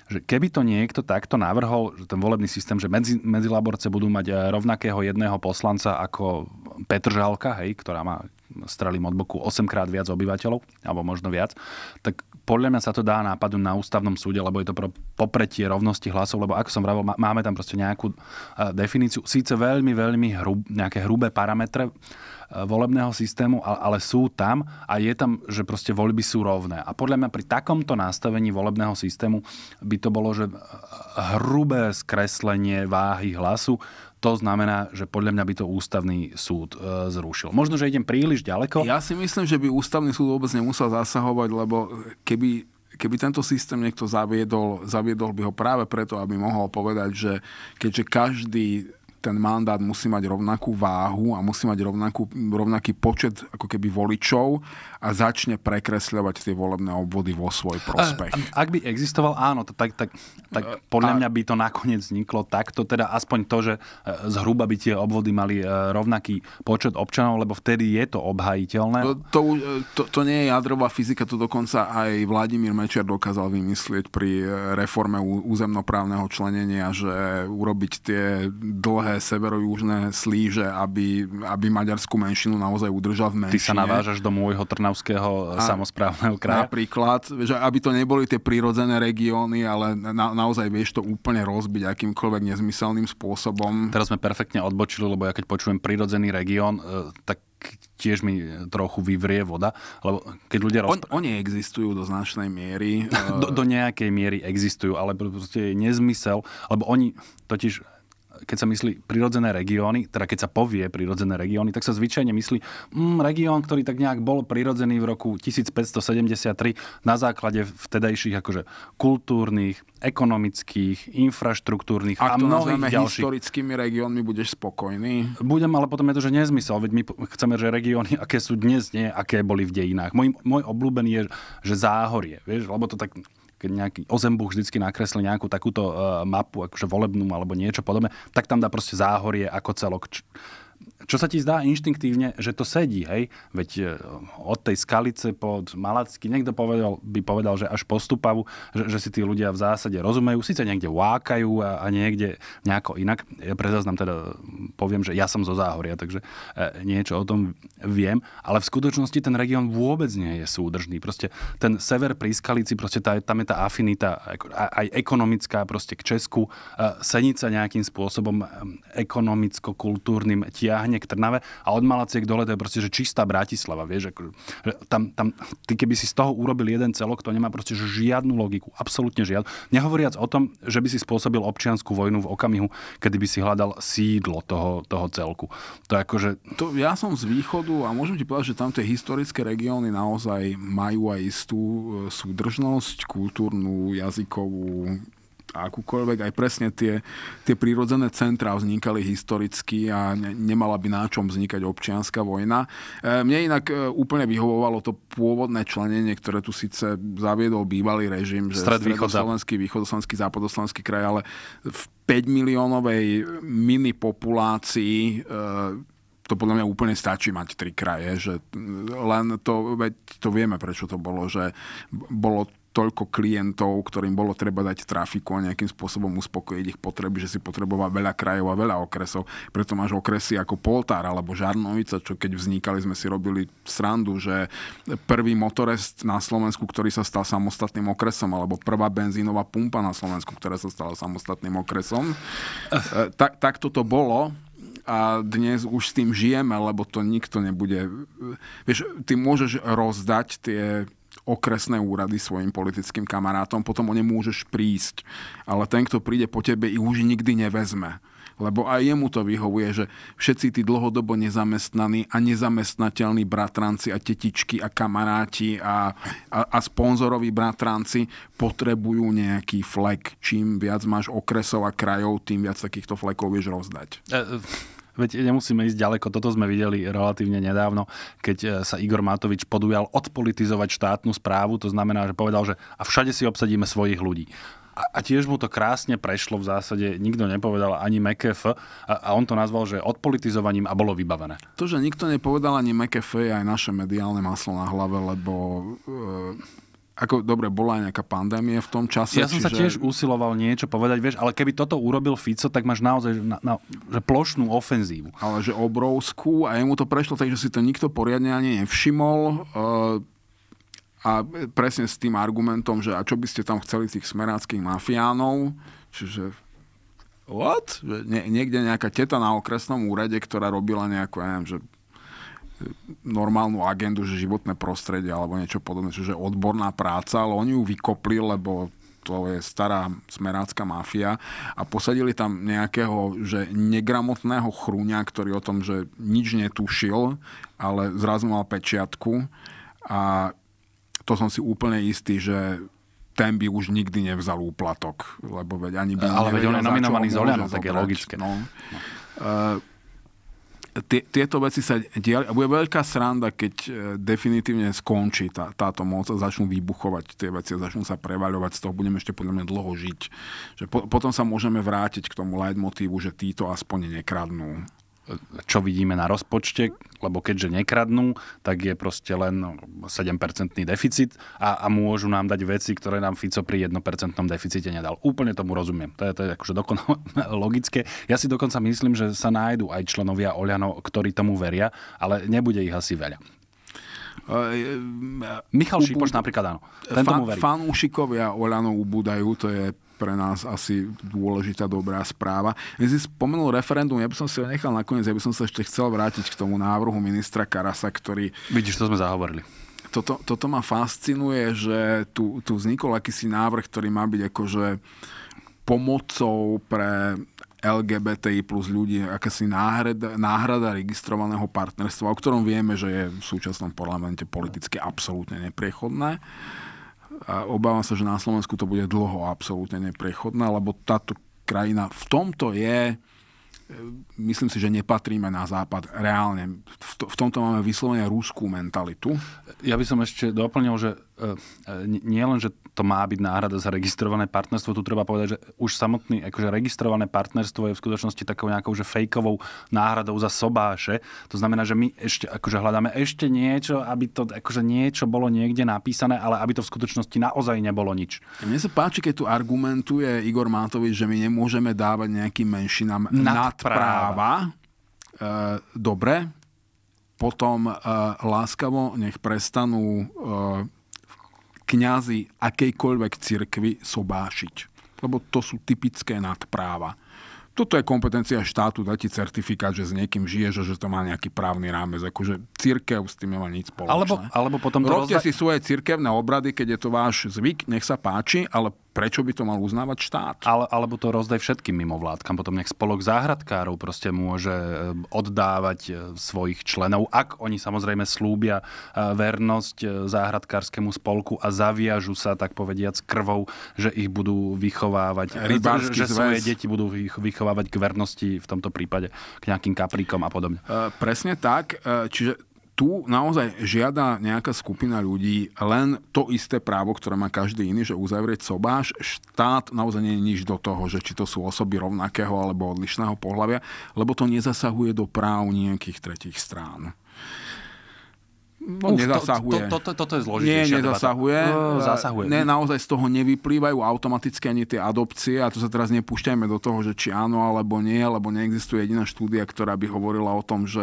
Speaker 2: že keby to niekto takto navrhol, že ten volebný systém, že medzi, medzilaborce budú mať e, rovnakého jedného poslanca ako Petržalka, hej, ktorá má strelím od boku 8 krát viac obyvateľov, alebo možno viac, tak podľa mňa sa to dá nápadu na ústavnom súde, lebo je to pro popretie rovnosti hlasov, lebo ako som vravil, máme tam proste nejakú e, definíciu, síce veľmi, veľmi hrub, nejaké hrubé parametre e, volebného systému, ale sú tam a je tam, že proste voľby sú rovné. A podľa mňa pri takomto nastavení volebného systému by to bolo, že e, hrubé skreslenie váhy hlasu to znamená, že podľa mňa by to ústavný súd e, zrušil. Možno, že idem príliš ďaleko. Ja si myslím, že by ústavný súd vôbec nemusel
Speaker 1: zasahovať, lebo keby keby tento systém niekto zaviedol, zaviedol by ho práve preto, aby mohol povedať, že keďže každý ten mandát musí mať rovnakú váhu a musí mať rovnakú, rovnaký počet ako keby voličov a začne prekresľovať
Speaker 2: tie volebné obvody vo svoj prospech. Ak by existoval, áno, tak, tak, tak podľa mňa by to nakoniec vzniklo takto, teda aspoň to, že e, zhruba by tie obvody mali e, rovnaký počet občanov, lebo vtedy je to obhajiteľné. No, to, e, to, to nie je jadrová
Speaker 1: fyzika, to dokonca aj Vladimír Mečer dokázal vymyslieť pri reforme územnoprávneho členenia, že urobiť tie dlhé severo-južné slíže, aby, aby maďarskú menšinu naozaj udržal v menšine. Ty sa navážaš do môjho trna Trnavského eh, a, samozprávneho kraja. Napríklad, že aby to neboli tie prírodzené regióny, ale na, naozaj vieš to
Speaker 2: úplne rozbiť akýmkoľvek nezmyselným spôsobom. Teraz sme perfektne odbočili, lebo ja keď počujem prírodzený región, eh, tak tiež mi trochu vyvrie voda, lebo keď ľudia... Rozpr- On, oni existujú do značnej miery. do, do eh, nejakej miery existujú, ale proste je nezmysel, lebo oni totiž keď sa myslí prirodzené regióny, teda keď sa povie prirodzené regióny, tak sa zvyčajne myslí mm, región, ktorý tak nejak bol prirodzený v roku 1573 na základe vtedajších akože kultúrnych, ekonomických, infraštruktúrnych Ak a mnohých ďalších.
Speaker 1: historickými regiónmi budeš spokojný?
Speaker 2: Budem, ale potom je to, že nezmysel, veď my chceme, že regióny, aké sú dnes, nie aké boli v dejinách. Môj, môj obľúbený je, že záhorie, vieš, lebo to tak keď nejaký ozembuch vždycky nakreslí nejakú takúto e, mapu, akože volebnú alebo niečo podobné, tak tam dá proste záhorie ako celok. Čo sa ti zdá inštinktívne, že to sedí, hej? Veď e, od tej skalice pod Malacky niekto povedal, by povedal, že až postupavu, že, že si tí ľudia v zásade rozumejú, síce niekde vákajú a, a niekde nejako inak. Ja pre záznam teda poviem, že ja som zo Záhoria, takže e, niečo o tom viem, ale v skutočnosti ten región vôbec nie je súdržný. Proste ten sever pri Skalici, proste tá, tam je tá afinita aj ekonomická proste k Česku. E, Senica nejakým spôsobom ekonomicko-kultúrnym tiahnem ťahne k Trnave a od Malaciek dole to je proste, že čistá Bratislava, vieš, ako, že tam, tam, ty keby si z toho urobil jeden celok, to nemá proste že žiadnu logiku, absolútne žiadnu. Nehovoriac o tom, že by si spôsobil občianskú vojnu v okamihu, kedy by si hľadal sídlo toho, toho celku. To je že... Akože- to, ja som z východu a môžem ti povedať, že tam tie historické regióny naozaj majú
Speaker 1: aj istú e, súdržnosť kultúrnu, jazykovú, a akúkoľvek aj presne tie, tie prírodzené centrá vznikali historicky a ne, nemala by na čom vznikať občianská vojna. E, mne inak e, úplne vyhovovalo to pôvodné členenie, ktoré tu síce zaviedol bývalý režim, že Stred stredoslovenský, východoslovenský, západoslovenský kraj, ale v 5 miliónovej mini populácii e, to podľa mňa úplne stačí mať tri kraje, že len to, veď to vieme, prečo to bolo, že bolo toľko klientov, ktorým bolo treba dať trafiku a nejakým spôsobom uspokojiť ich potreby, že si potreboval veľa krajov a veľa okresov. Preto máš okresy ako Poltár alebo Žarnovica, čo keď vznikali, sme si robili srandu, že prvý motorest na Slovensku, ktorý sa stal samostatným okresom, alebo prvá benzínová pumpa na Slovensku, ktorá sa stala samostatným okresom. Eh, tak, tak toto bolo a dnes už s tým žijeme, lebo to nikto nebude... Vieš, ty môžeš rozdať tie okresné úrady svojim politickým kamarátom, potom o ne môžeš prísť. Ale ten, kto príde po tebe, ich už nikdy nevezme lebo aj jemu to vyhovuje, že všetci tí dlhodobo nezamestnaní a nezamestnateľní bratranci a tetičky a kamaráti a, a, a sponzoroví bratranci potrebujú nejaký flek. Čím viac máš
Speaker 2: okresov a krajov, tým viac takýchto flekov vieš rozdať. E, e, Veď nemusíme ísť ďaleko, toto sme videli relatívne nedávno, keď e, sa Igor Matovič podujal odpolitizovať štátnu správu, to znamená, že povedal, že a všade si obsadíme svojich ľudí a tiež mu to krásne prešlo v zásade, nikto nepovedal ani MKF a, on to nazval, že odpolitizovaním a bolo vybavené. To, že nikto nepovedal ani MKF je aj naše mediálne maslo na hlave, lebo e, ako dobre, bola aj nejaká pandémia v tom čase. Ja som čiže... sa tiež usiloval niečo povedať, vieš, ale keby toto urobil Fico, tak máš naozaj na, na, že plošnú ofenzívu. Ale že obrovskú a jemu to prešlo tak, že si to nikto poriadne ani nevšimol. E,
Speaker 1: a presne s tým argumentom, že a čo by ste tam chceli tých smeráckých mafiánov, čiže what? Nie, niekde nejaká teta na okresnom úrade, ktorá robila nejakú, ja neviem, že normálnu agendu, že životné prostredie alebo niečo podobné, čiže odborná práca, ale oni ju vykopli, lebo to je stará smerácká mafia a posadili tam nejakého že negramotného chrúňa, ktorý o tom, že nič netušil, ale zrazu mal pečiatku a to som si úplne istý, že ten by už nikdy nevzal úplatok, lebo veď ani by... Ale veď on je nominovaný Zoliano, tak je logické. No. No. Uh, tieto veci sa diali a bude veľká sranda, keď e, definitívne skončí tá, táto moc a začnú vybuchovať tie veci a začnú sa prevaľovať, z toho budeme ešte podľa mňa dlho žiť. Že po, potom
Speaker 2: sa môžeme vrátiť k tomu leitmotívu, že títo aspoň nekradnú čo vidíme na rozpočte, lebo keďže nekradnú, tak je proste len 7-percentný deficit a, a môžu nám dať veci, ktoré nám Fico pri 1% deficite nedal. Úplne tomu rozumiem. To je, to je akože dokonale logické. Ja si dokonca myslím, že sa nájdu aj členovia Oliano, ktorí tomu veria, ale nebude ich asi veľa. Michal Šípoš napríklad áno.
Speaker 1: fanúšikovia Olano ubúdajú, to je pre nás asi dôležitá dobrá správa. Vy si spomenul referendum, ja by som si ho nechal nakoniec, ja by som sa ešte chcel vrátiť k tomu návrhu ministra Karasa, ktorý... Vidíš, to sme zahovorili toto, toto ma fascinuje, že tu, tu vznikol akýsi návrh, ktorý má byť akože pomocou pre LGBTI plus ľudí, akási náhrada, náhrada registrovaného partnerstva, o ktorom vieme, že je v súčasnom parlamente politicky absolútne nepriechodné. Uh, a obávam sa, že na Slovensku to bude dlho absolútne neprechodná, lebo táto krajina v tomto je, e, myslím si, že nepatríme na západ reálne to, v tomto máme vyslovene rúskú mentalitu.
Speaker 2: Ja by som ešte doplnil, že e, e, nie len, že to má byť náhrada za registrované partnerstvo, tu treba povedať, že už samotný akože registrované partnerstvo je v skutočnosti takou nejakou že fejkovou náhradou za sobáše. To znamená, že my ešte akože hľadáme ešte niečo, aby to akože niečo bolo niekde napísané, ale aby to v skutočnosti naozaj nebolo nič. Mne sa páči, keď tu argumentuje Igor Mátovič, že
Speaker 1: my nemôžeme dávať nejakým menšinám nadpráva. nadpráva. E, dobre, potom eh, láskavo nech prestanú eh, kňazi akejkoľvek cirkvi sobášiť. Lebo to sú typické nadpráva. Toto je kompetencia štátu, dať ti certifikát, že s niekým žiješ a že to má nejaký právny rámec. Akože církev s tým nemá nič spoločné. Alebo, alebo potom to Robte rozda- si svoje cirkevné
Speaker 2: obrady, keď je to váš zvyk, nech sa páči, ale prečo by to mal uznávať štát? Ale, alebo to rozdaj všetkým mimovládkam. Potom nech spolok záhradkárov proste môže e, oddávať e, svojich členov, ak oni samozrejme slúbia e, vernosť záhradkárskému spolku a zaviažu sa, tak povediať, s krvou, že ich budú vychovávať. Rybársky že, že svoje deti budú ich vychovávať k vernosti v tomto prípade k nejakým kapríkom a podobne.
Speaker 1: presne tak. čiže tu naozaj žiada nejaká skupina ľudí len to isté právo, ktoré má každý iný, že uzavrieť sobáš. Štát naozaj nie je nič do toho, že či to sú osoby rovnakého alebo odlišného pohľavia, lebo to nezasahuje do práv nejakých tretich strán. No, Uf, nezasahuje. To, to, to, toto je zložitejšia Nie, teda. nezasahuje. No, zasahuje. Ne, naozaj z toho nevyplývajú automaticky ani tie adopcie a tu sa teraz nepúšťajme do toho, že či áno alebo nie, lebo neexistuje jediná štúdia, ktorá by hovorila o tom, že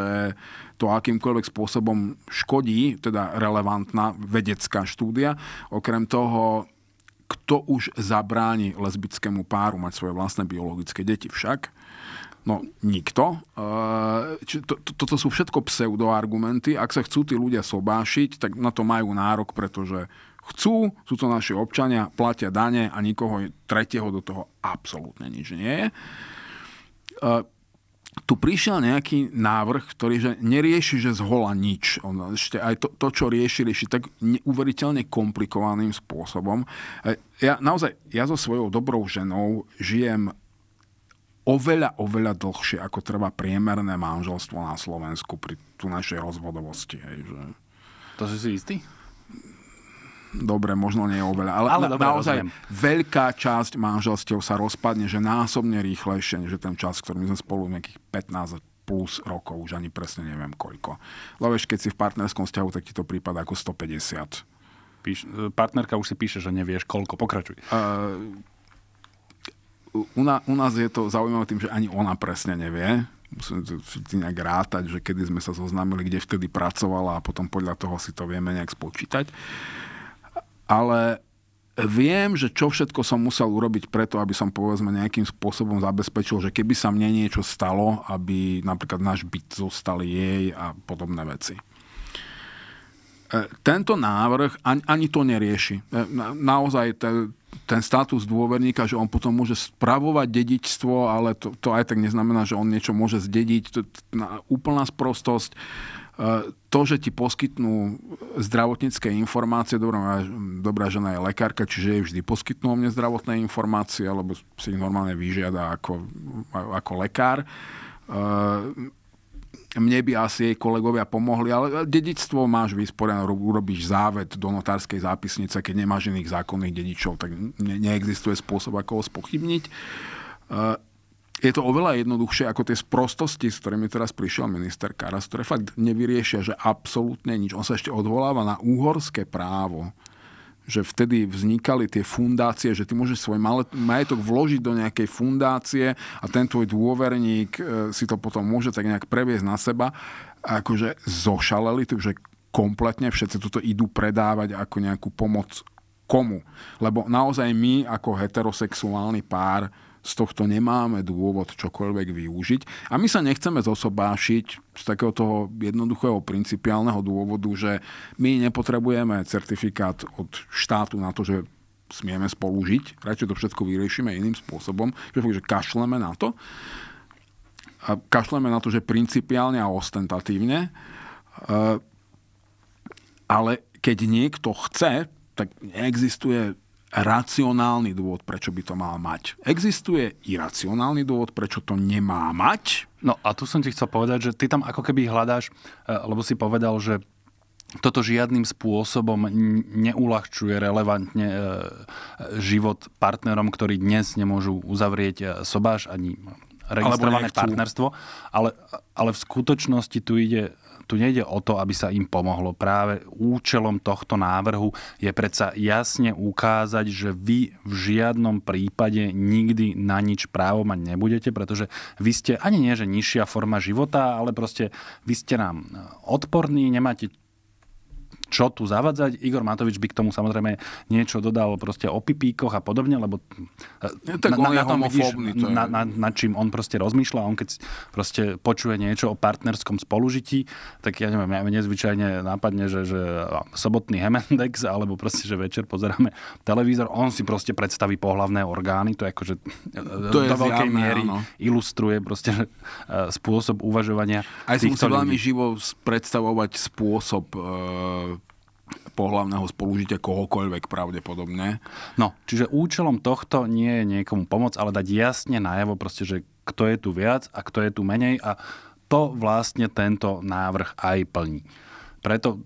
Speaker 1: to akýmkoľvek spôsobom škodí, teda relevantná vedecká štúdia. Okrem toho, kto už zabráni lesbickému páru mať svoje vlastné biologické deti však, No nikto. Čiže to, to, toto sú všetko pseudoargumenty. Ak sa chcú tí ľudia sobášiť, tak na to majú nárok, pretože chcú, sú to naši občania, platia dane a nikoho tretieho do toho absolútne nič nie je. Tu prišiel nejaký návrh, ktorý že nerieši, že zhola nič. On ešte aj to, to, čo rieši, rieši tak neuveriteľne komplikovaným spôsobom. Ja naozaj, ja so svojou dobrou ženou žijem oveľa, oveľa dlhšie, ako trvá priemerné manželstvo na Slovensku pri tu našej rozvodovosti. Hej, že... To si si istý? Dobre, možno nie je oveľa, ale, ale na, dobre, naozaj rozumiem. veľká časť manželstiev sa rozpadne, že násobne rýchlejšie, než ten čas, ktorý my sme spolu nejakých 15 plus rokov, už ani presne neviem koľko. Lebo keď si v partnerskom vzťahu, tak ti to prípada ako 150 píš,
Speaker 2: partnerka už si píše, že nevieš koľko, pokračuj.
Speaker 1: Uh, u, na, u nás je to zaujímavé tým, že ani ona presne nevie. Musím si nejak rátať, že kedy sme sa zoznámili, kde vtedy pracovala a potom podľa toho si to vieme nejak spočítať. Ale viem, že čo všetko som musel urobiť preto, aby som povedzme nejakým spôsobom zabezpečil, že keby sa mne niečo stalo, aby napríklad náš byt zostal jej a podobné veci. E, tento návrh ani, ani to nerieši. E, naozaj ten status dôverníka, že on potom môže spravovať dedičstvo, ale to, to aj tak neznamená, že on niečo môže zdediť. To, na, úplná sprostosť. E, to, že ti poskytnú zdravotnícke informácie, dobrá, dobrá žena je lekárka, čiže jej vždy poskytnú o mne zdravotné informácie, alebo si ich normálne vyžiada ako, ako lekár e, mne by asi jej kolegovia pomohli, ale dedictvo máš vysporiadané, urobíš závet do notárskej zápisnice, keď nemáš iných zákonných dedičov, tak ne- neexistuje spôsob, ako ho spochybniť. Eh, je to oveľa jednoduchšie ako tie sprostosti, s ktorými teraz prišiel minister Karas, ktoré fakt nevyriešia, že absolútne nič. On sa ešte odvoláva na úhorské právo že vtedy vznikali tie fundácie, že ty môžeš svoj majetok vložiť do nejakej fundácie a ten tvoj dôverník e, si to potom môže tak nejak previesť na seba. A akože zošaleli že kompletne všetci toto idú predávať ako nejakú pomoc komu. Lebo naozaj my ako heterosexuálny pár z tohto nemáme dôvod čokoľvek využiť. A my sa nechceme zosobášiť z takého toho jednoduchého principiálneho dôvodu, že my nepotrebujeme certifikát od štátu na to, že smieme spolužiť. Radšej to všetko vyriešime iným spôsobom, že kašleme na to. A kašleme na to, že principiálne a ostentatívne. E, ale keď niekto chce, tak neexistuje racionálny dôvod, prečo by to mal mať. Existuje
Speaker 2: iracionálny dôvod, prečo to nemá mať. No a tu som ti chcel povedať, že ty tam ako keby hľadáš, eh, lebo si povedal, že toto žiadnym spôsobom neulahčuje relevantne eh, život partnerom, ktorí dnes nemôžu uzavrieť eh, sobáš ani registrované partnerstvo, ale, ale v skutočnosti tu ide tu nejde o to, aby sa im pomohlo. Práve účelom tohto návrhu je predsa jasne ukázať, že vy v žiadnom prípade nikdy na nič právo mať nebudete, pretože vy ste ani nie, že nižšia forma života, ale proste vy ste nám odporní, nemáte čo tu zavadzať. Igor Matovič by k tomu samozrejme niečo dodal proste o pipíkoch a podobne, lebo ja, tak na, na, tom vidíš, to je. na, na, čím on proste rozmýšľa. On keď proste počuje niečo o partnerskom spolužití, tak ja neviem, mňa nezvyčajne nápadne, že, že sobotný Hemendex, alebo proste, že večer pozeráme televízor, on si proste predstaví pohlavné orgány, to je akože to je veľkej zjavné, miery áno. ilustruje proste e, spôsob uvažovania Aj som sa veľmi živo predstavovať spôsob e, pohľavného spolužite kohokoľvek pravdepodobne. No, čiže účelom tohto nie je niekomu pomoc, ale dať jasne najavo proste, že kto je tu viac a kto je tu menej a to vlastne tento návrh aj plní. Preto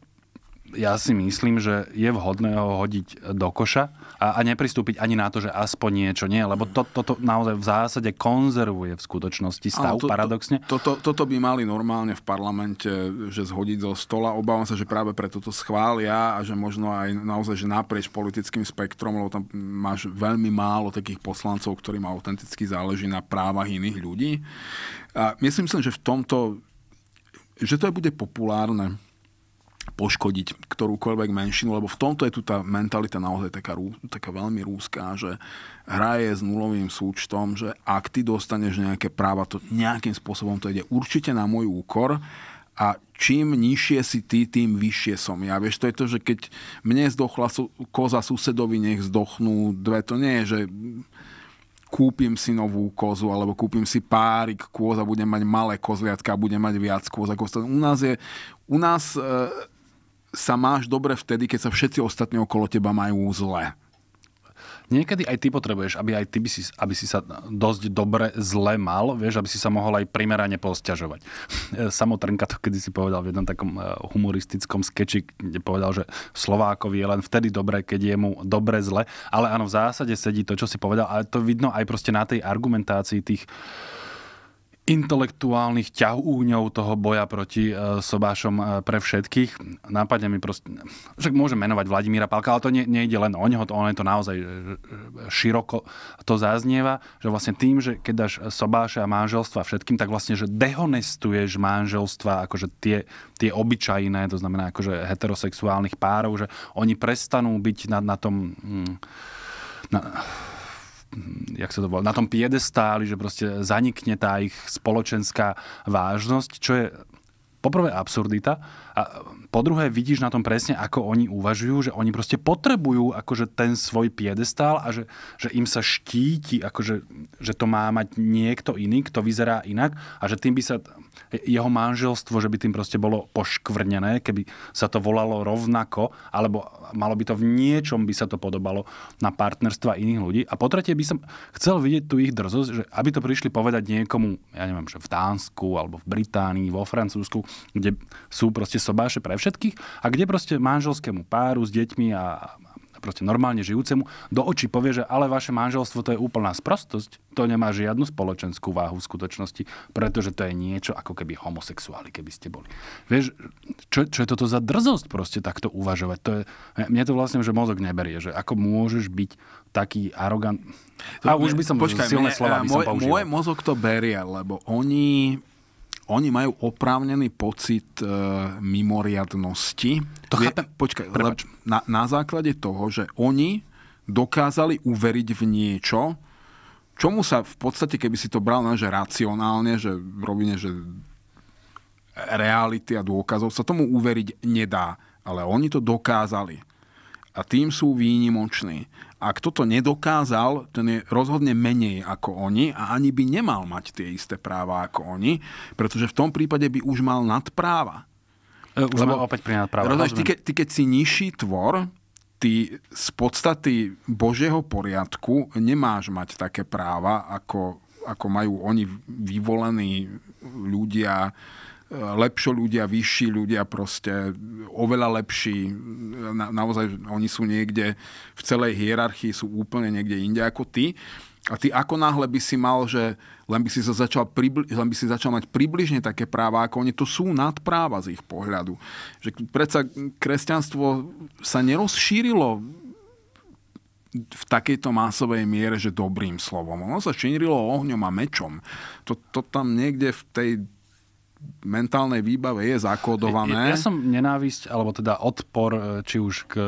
Speaker 2: ja si myslím, že je vhodné ho hodiť do koša a, a nepristúpiť ani na to, že aspoň niečo nie, lebo to, to naozaj v zásade konzervuje v skutočnosti stav, to, paradoxne. To, to, toto by mali
Speaker 1: normálne v parlamente, že zhodiť zo stola. Obávam sa, že práve preto to schvália a že možno aj naozaj, že naprieč politickým spektrom, lebo tam máš veľmi málo takých poslancov, ktorým autenticky záleží na právach iných ľudí. A myslím si, že v tomto, že to aj bude populárne poškodiť ktorúkoľvek menšinu, lebo v tomto je tu tá mentalita naozaj taká, rú, taká veľmi rúská, že hra je s nulovým súčtom, že ak ty dostaneš nejaké práva, to nejakým spôsobom to ide určite na môj úkor a čím nižšie si ty, tým vyššie som ja. Vieš, to je to, že keď mne zdochla koza susedovi, nech zdochnú dve, to nie je, že kúpim si novú kozu, alebo kúpim si párik kôz a budem mať malé kozliatka a budem mať viac kôz ako U nás je, u nás e, sa máš dobre vtedy, keď sa všetci ostatní okolo teba
Speaker 2: majú zle. Niekedy aj ty potrebuješ, aby aj ty by si, aby si sa dosť dobre zle mal, vieš, aby si sa mohol aj primerane posťažovať. Samo Trnka to kedy si povedal v jednom takom eh, humoristickom skeči, kde povedal, že Slovákov je len vtedy dobre, keď je mu dobre zle. Ale áno, v zásade sedí to, čo si povedal, ale to vidno aj proste na tej argumentácii tých intelektuálnych ťahúňov toho boja proti e, sobášom e, pre všetkých. Nápadne mi proste... Však môžem menovať Vladimíra Palka, ale to nie, nejde len o neho, to, on je to naozaj e, široko to zaznieva, že vlastne tým, že keď dáš sobáše a manželstva všetkým, tak vlastne, že dehonestuješ manželstva, akože tie, tie obyčajné, to znamená akože heterosexuálnych párov, že oni prestanú byť na, na tom... Mm, na, jak sa to volá, na tom piedestáli, že proste zanikne tá ich spoločenská vážnosť, čo je poprvé absurdita a po druhé, vidíš na tom presne, ako oni uvažujú, že oni proste potrebujú akože ten svoj piedestál a že, že im sa štíti, akože, že to má mať niekto iný, kto vyzerá inak a že tým by sa jeho manželstvo, že by tým proste bolo poškvrnené, keby sa to volalo rovnako, alebo malo by to v niečom by sa to podobalo na partnerstva iných ľudí. A po tretie by som chcel vidieť tu ich drzosť, že aby to prišli povedať niekomu, ja neviem, že v Dánsku alebo v Británii, vo Francúzsku, kde sú proste sobáše pre všetkých a kde proste manželskému páru s deťmi a proste normálne žijúcemu do očí povie, že ale vaše manželstvo to je úplná sprostosť, to nemá žiadnu spoločenskú váhu v skutočnosti, pretože to je niečo ako keby homosexuáli, keby ste boli. Vieš, čo, čo je toto za drzosť proste takto uvažovať? To je, mne to vlastne, že mozog neberie, že ako môžeš byť taký arogant... A už by som Počkaj, silné mne, slova by e, môj, som použil. Môj
Speaker 1: mozog to berie, lebo oni oni majú oprávnený pocit e, mimoriadnosti. To chápem. počkaj, na, na základe toho, že oni dokázali uveriť v niečo, čomu sa v podstate, keby si to bral na, že racionálne, že rovine, že reality a dôkazov sa tomu uveriť nedá. Ale oni to dokázali. A tým sú výnimoční. A kto to nedokázal, ten je rozhodne menej ako oni a ani by nemal mať tie isté práva ako oni, pretože v tom prípade by už mal nadpráva. E, už Lebo, opäť pri nadpráva. Rozumieš, ty, ke, ty keď si nižší tvor, ty z podstaty Božieho poriadku nemáš mať také práva, ako, ako majú oni vyvolení ľudia, lepšo ľudia, vyšší ľudia, proste oveľa lepší. Na, naozaj oni sú niekde v celej hierarchii, sú úplne niekde inde ako ty. A ty ako náhle by si mal, že len by si, sa začal, pribli- len by si začal mať približne také práva, ako oni, to sú nadpráva z ich pohľadu. Že predsa kresťanstvo sa nerozšírilo v takejto masovej miere, že dobrým slovom. Ono sa šírilo ohňom a mečom. To, to tam niekde v tej mentálnej výbave je zakódované. Ja, ja som
Speaker 2: nenávisť, alebo teda odpor, e, či už k e,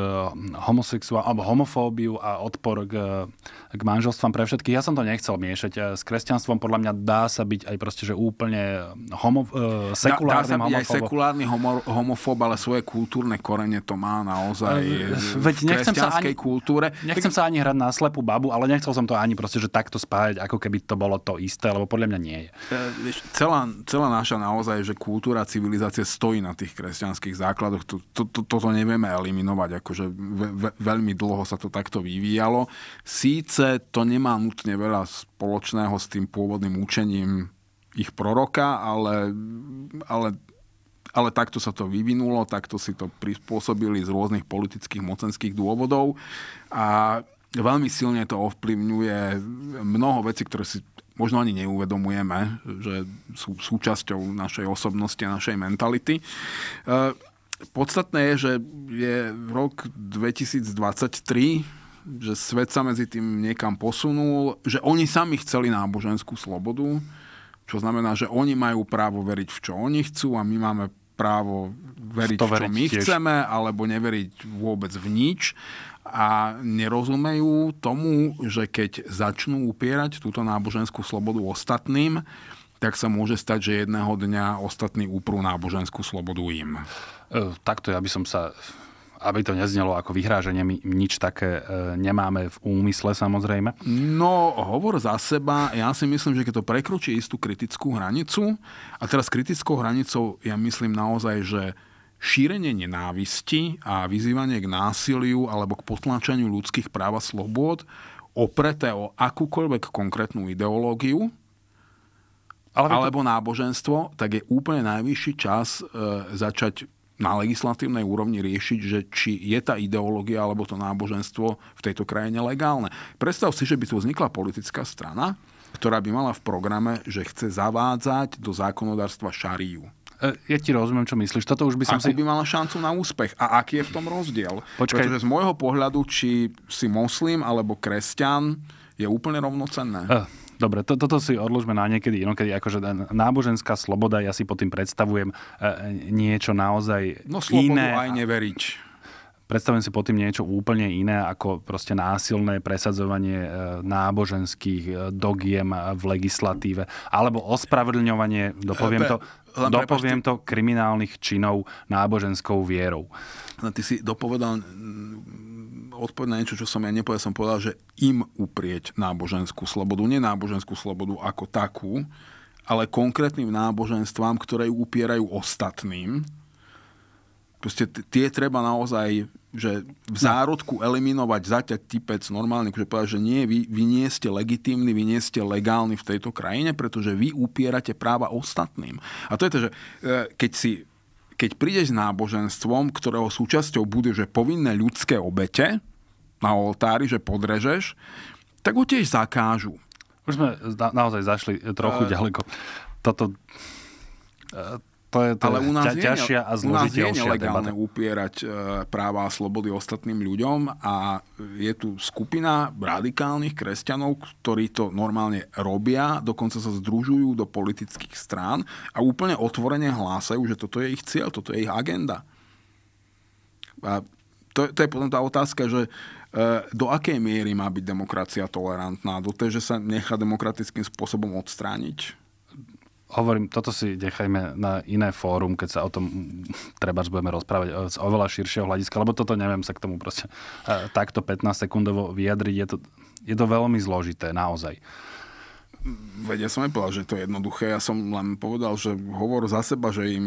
Speaker 2: homosexuálu, alebo homofóbiu a odpor k, e, k manželstvám pre všetkých. Ja som to nechcel miešať. S kresťanstvom podľa mňa dá sa byť aj proste, že úplne homo, e, homofób. dá, dá sa byť aj sekulárny homo, homofób, ale svoje kultúrne korene to má naozaj e, veď v nechcem sa ani, kultúre. Nechcem tak... sa ani hrať na slepú babu, ale nechcel som to ani proste, že takto spájať, ako keby to bolo to isté, lebo podľa mňa nie je. E, vieš, celá, celá naša naozaj naozaj, že kultúra civilizácie
Speaker 1: stojí na tých kresťanských základoch. To, to, to, toto nevieme eliminovať. Akože ve, ve, veľmi dlho sa to takto vyvíjalo. Síce to nemá nutne veľa spoločného s tým pôvodným učením ich proroka, ale, ale ale takto sa to vyvinulo, takto si to prispôsobili z rôznych politických, mocenských dôvodov a veľmi silne to ovplyvňuje mnoho vecí, ktoré si možno ani neuvedomujeme, že sú súčasťou našej osobnosti a našej mentality. E, podstatné je, že je rok 2023, že svet sa medzi tým niekam posunul, že oni sami chceli náboženskú slobodu, čo znamená, že oni majú právo veriť v čo oni chcú a my máme právo veriť, v to v čo my tiež. chceme, alebo neveriť vôbec v nič a nerozumejú tomu, že keď začnú upierať túto náboženskú slobodu ostatným, tak sa môže stať, že jedného dňa ostatní úprú náboženskú
Speaker 2: slobodu im. E, takto ja by som sa aby to neznelo ako vyhráženie, my nič také e, nemáme v úmysle samozrejme. No, hovor za seba, ja si
Speaker 1: myslím, že keď to prekročí istú kritickú hranicu, a teraz kritickou hranicou ja myslím naozaj, že šírenie nenávisti a vyzývanie k násiliu alebo k potláčaniu ľudských práv a slobôd opreté o akúkoľvek konkrétnu ideológiu ale alebo náboženstvo, tak je úplne najvyšší čas e, začať na legislatívnej úrovni riešiť, že či je tá ideológia alebo to náboženstvo v tejto krajine legálne. Predstav si, že by tu vznikla politická strana, ktorá by mala v programe, že chce zavádzať do zákonodárstva šariu
Speaker 2: E, ja ti rozumiem,
Speaker 1: čo myslíš. Toto už by som Ako si... by mala šancu na úspech? A aký je v tom rozdiel? Počkaj. Pretože z môjho pohľadu,
Speaker 2: či si moslim alebo kresťan, je úplne rovnocenné. Uh. Dobre, to, toto si odložme na niekedy inokedy. Akože náboženská sloboda, ja si pod tým predstavujem e, e niečo naozaj no, iné. No aj neveriť Predstavujem si pod tým niečo úplne iné ako proste násilné presadzovanie e, náboženských e, dogiem v legislatíve alebo ospravedlňovanie, dopoviem to, dopoviem to kriminálnych činov náboženskou vierou. No, ty si dopovedal mm,
Speaker 1: odpoveď na niečo, čo som ja nepovedal, som povedal, že im uprieť náboženskú slobodu, nie náboženskú slobodu ako takú, ale konkrétnym náboženstvám, ktoré ju upierajú ostatným. Proste tie treba naozaj že v zárodku eliminovať zaťať typec normálne, že povedať, že nie, vy, vy nie ste legitímni, vy nie ste legálni v tejto krajine, pretože vy upierate práva ostatným. A to je to, že e, keď si keď prídeš s náboženstvom, ktorého súčasťou bude, že povinné ľudské obete
Speaker 2: na oltári, že podrežeš, tak ho tiež zakážu. Už sme na, naozaj zašli trochu uh, ďaleko. Toto, uh, to je to Ale u nás ťa, nie, a zložitejšia U nás je nelegálne
Speaker 1: debata. upierať e, práva a slobody ostatným ľuďom a je tu skupina radikálnych kresťanov, ktorí to normálne robia, dokonca sa združujú do politických strán a úplne otvorene hlásajú, že toto je ich cieľ, toto je ich agenda. A to, to je potom tá otázka, že e, do akej miery má byť demokracia tolerantná? Do tej, že sa nechá demokratickým spôsobom
Speaker 2: odstrániť? hovorím, toto si nechajme na iné fórum, keď sa o tom treba budeme rozprávať z oveľa širšieho hľadiska, lebo toto neviem sa k tomu proste eh, takto 15 sekundovo vyjadriť. Je to, je to veľmi zložité, naozaj vedia som aj povedal, že to je jednoduché. Ja som len povedal, že hovor za seba, že im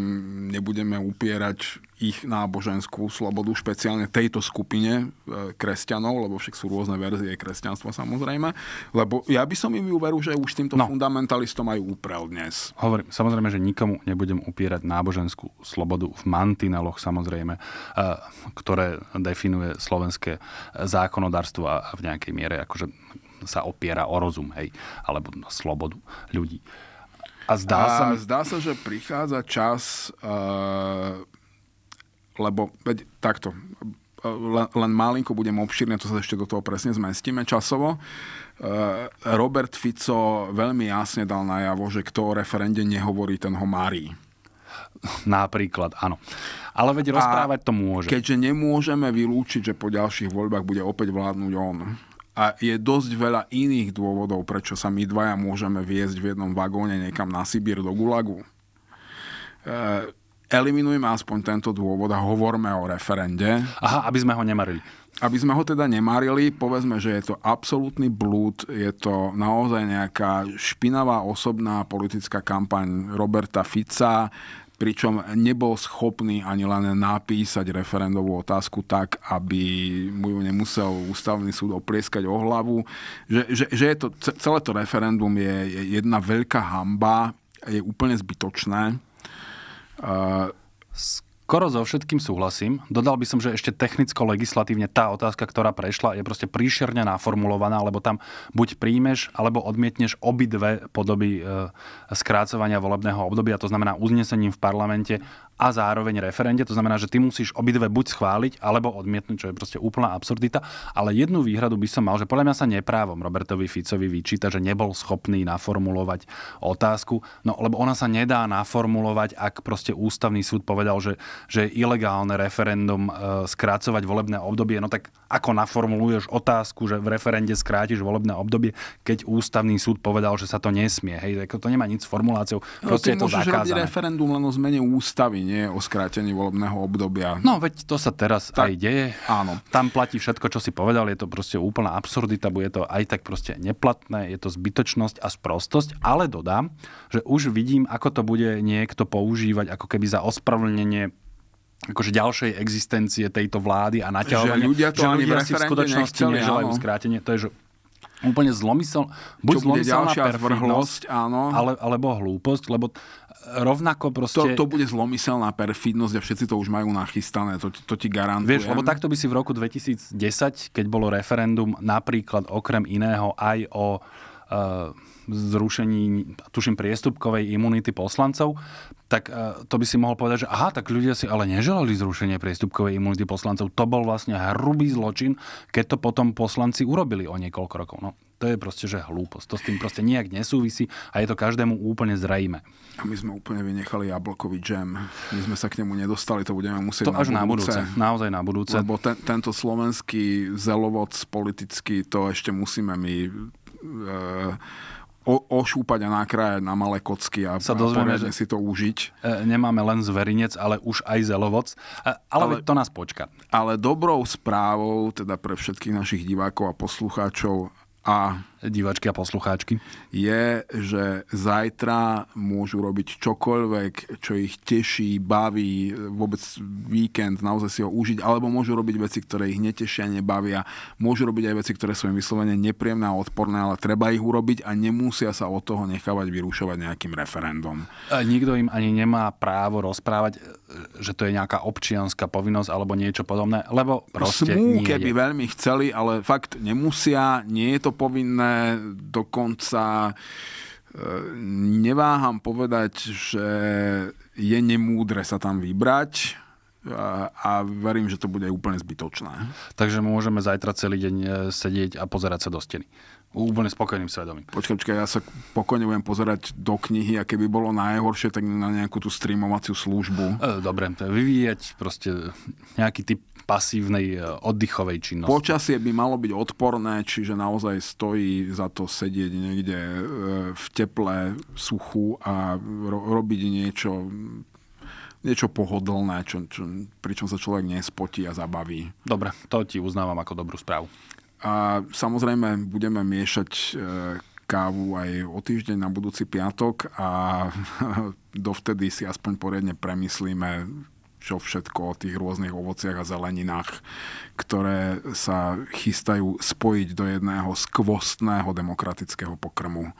Speaker 2: nebudeme
Speaker 1: upierať ich náboženskú slobodu, špeciálne tejto skupine e, kresťanov, lebo však sú rôzne verzie kresťanstva samozrejme. Lebo ja by som im uveril, že už týmto no. fundamentalistom aj úprel dnes.
Speaker 2: Hovorím, samozrejme, že nikomu nebudem upierať náboženskú slobodu v mantineloch samozrejme, e, ktoré definuje slovenské zákonodárstvo a v nejakej miere akože sa opiera o rozum, hej, alebo na slobodu ľudí. A zdá, a sa... zdá
Speaker 1: sa, že prichádza čas, uh, lebo veď, takto, eh, len, len malinko budem obširne, to sa ešte do toho presne zmestíme časovo. Eh, Robert Fico veľmi jasne dal najavo, že kto o referende nehovorí, ten ho marí. Napríklad, áno. Ale veď rozprávať a to môže. Keďže nemôžeme vylúčiť, že po ďalších voľbách bude opäť vládnuť on, a je dosť veľa iných dôvodov, prečo sa my dvaja môžeme viesť v jednom vagóne niekam na Sibír do Gulagu. E, eliminujme aspoň tento dôvod a hovorme o referende. Aha, aby sme ho nemarili. Aby sme ho teda nemarili, povedzme, že je to absolútny blúd, je to naozaj nejaká špinavá osobná politická kampaň Roberta Fica, pričom nebol schopný ani len napísať referendovú otázku tak, aby mu ju nemusel ústavný súd oprieskať o hlavu. Že, že, že je to, celé to referendum je, je
Speaker 2: jedna veľká hamba, je úplne zbytočné. Uh, Skoro so všetkým súhlasím. Dodal by som, že ešte technicko-legislatívne tá otázka, ktorá prešla, je proste príšerne naformulovaná, lebo tam buď príjmeš, alebo odmietneš obidve podoby e, skrácovania volebného obdobia, to znamená uznesením v parlamente a zároveň referende. To znamená, že ty musíš obidve buď schváliť, alebo odmietnúť, čo je proste úplná absurdita. Ale jednu výhradu by som mal, že podľa mňa sa neprávom Robertovi Ficovi vyčíta, že nebol schopný naformulovať otázku, no lebo ona sa nedá naformulovať, ak proste ústavný súd povedal, že, že je ilegálne referendum e, skrácovať volebné obdobie, no tak ako naformuluješ otázku, že v referende skrátiš volebné obdobie, keď ústavný súd povedal, že sa to nesmie. Hej, to nemá nič s formuláciou, no, proste no, je to zakázané.
Speaker 1: referendum len o zmene ústavy, nie o
Speaker 2: skrátení volebného obdobia. No veď to sa teraz tak, aj deje. Áno. Tam platí všetko, čo si povedal, je to proste úplná absurdita, bude to aj tak proste neplatné, je to zbytočnosť a sprostosť, ale dodám, že už vidím, ako to bude niekto používať ako keby za ospravedlnenie akože ďalšej existencie tejto vlády a naťahovanie, Že ľudia to že ani ľudia si v skutočnosti nechceli, neželajú áno. skrátenie. To je, že úplne zlomysel, buď zlomyselná perfidnosť, áno. Ale, alebo hlúposť, lebo rovnako proste... To, to bude zlomyselná
Speaker 1: perfidnosť
Speaker 2: a všetci to už majú nachystané, to, to ti garantujem. Vieš, lebo takto by si v roku 2010, keď bolo referendum napríklad okrem iného aj o eh, zrušení, tuším, priestupkovej imunity poslancov, tak eh, to by si mohol povedať, že aha, tak ľudia si ale neželali zrušenie priestupkovej imunity poslancov. To bol vlastne hrubý zločin, keď to potom poslanci urobili o niekoľko rokov. No, to je proste, že hlúposť. To s tým proste nejak nesúvisí a je to každému úplne zrejme. A my sme úplne vynechali jablkový džem. My sme sa k
Speaker 1: nemu nedostali, to budeme musieť to na až budúce. na budúce. Naozaj na budúce. Lebo ten, tento slovenský zelovoc politický, to ešte musíme my e, o, ošúpať a nakrájať na malé kocky a, sa dozvieme, že si to užiť.
Speaker 2: E, nemáme len zverinec, ale
Speaker 1: už aj zelovoc. E, ale, ale to nás počka. Ale dobrou správou teda pre všetkých našich divákov a poslucháčov uh, diváčky a poslucháčky? Je, že zajtra môžu robiť čokoľvek, čo ich teší, baví, vôbec víkend, naozaj si ho užiť, alebo môžu robiť veci, ktoré ich netešia, nebavia. Môžu robiť aj veci, ktoré sú im vyslovene nepríjemné a odporné, ale treba ich urobiť a nemusia sa od toho
Speaker 2: nechávať vyrušovať nejakým
Speaker 1: referendum.
Speaker 2: A nikto im ani nemá právo rozprávať, že to je nejaká občianská povinnosť alebo niečo podobné, lebo proste Smú, nie keby je. veľmi chceli,
Speaker 1: ale fakt nemusia, nie je to povinné, dokonca e, neváham povedať, že je nemúdre sa tam
Speaker 2: vybrať e, a, verím, že to bude úplne zbytočné. Takže môžeme zajtra celý deň e, sedieť a pozerať sa do steny. Úplne spokojným svedomím. Počkaj, počkaj, ja sa pokojne
Speaker 1: budem pozerať do knihy a keby bolo najhoršie, tak na nejakú tú streamovaciu službu.
Speaker 2: E, dobre, vyvíjať proste nejaký typ pasívnej e, oddychovej činnosti. Počasie
Speaker 1: by malo byť odporné, čiže naozaj stojí za to sedieť niekde e, v teple, suchu a ro- robiť niečo niečo pohodlné, čo, čo, pričom sa človek nespotí a zabaví.
Speaker 2: Dobre, to ti uznávam ako dobrú správu.
Speaker 1: A samozrejme budeme miešať e, kávu aj o týždeň na budúci piatok a dovtedy si aspoň poriadne premyslíme, čo všetko o tých rôznych ovociach a zeleninách, ktoré sa chystajú spojiť do jedného skvostného demokratického pokrmu.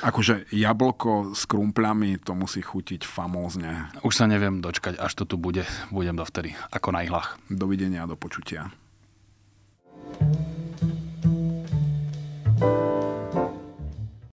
Speaker 1: Akože jablko s krumplami, to musí chutiť famózne. Už sa neviem
Speaker 2: dočkať, až to tu bude. Budem dovtedy, ako na ihlách. Dovidenia a do počutia. thank you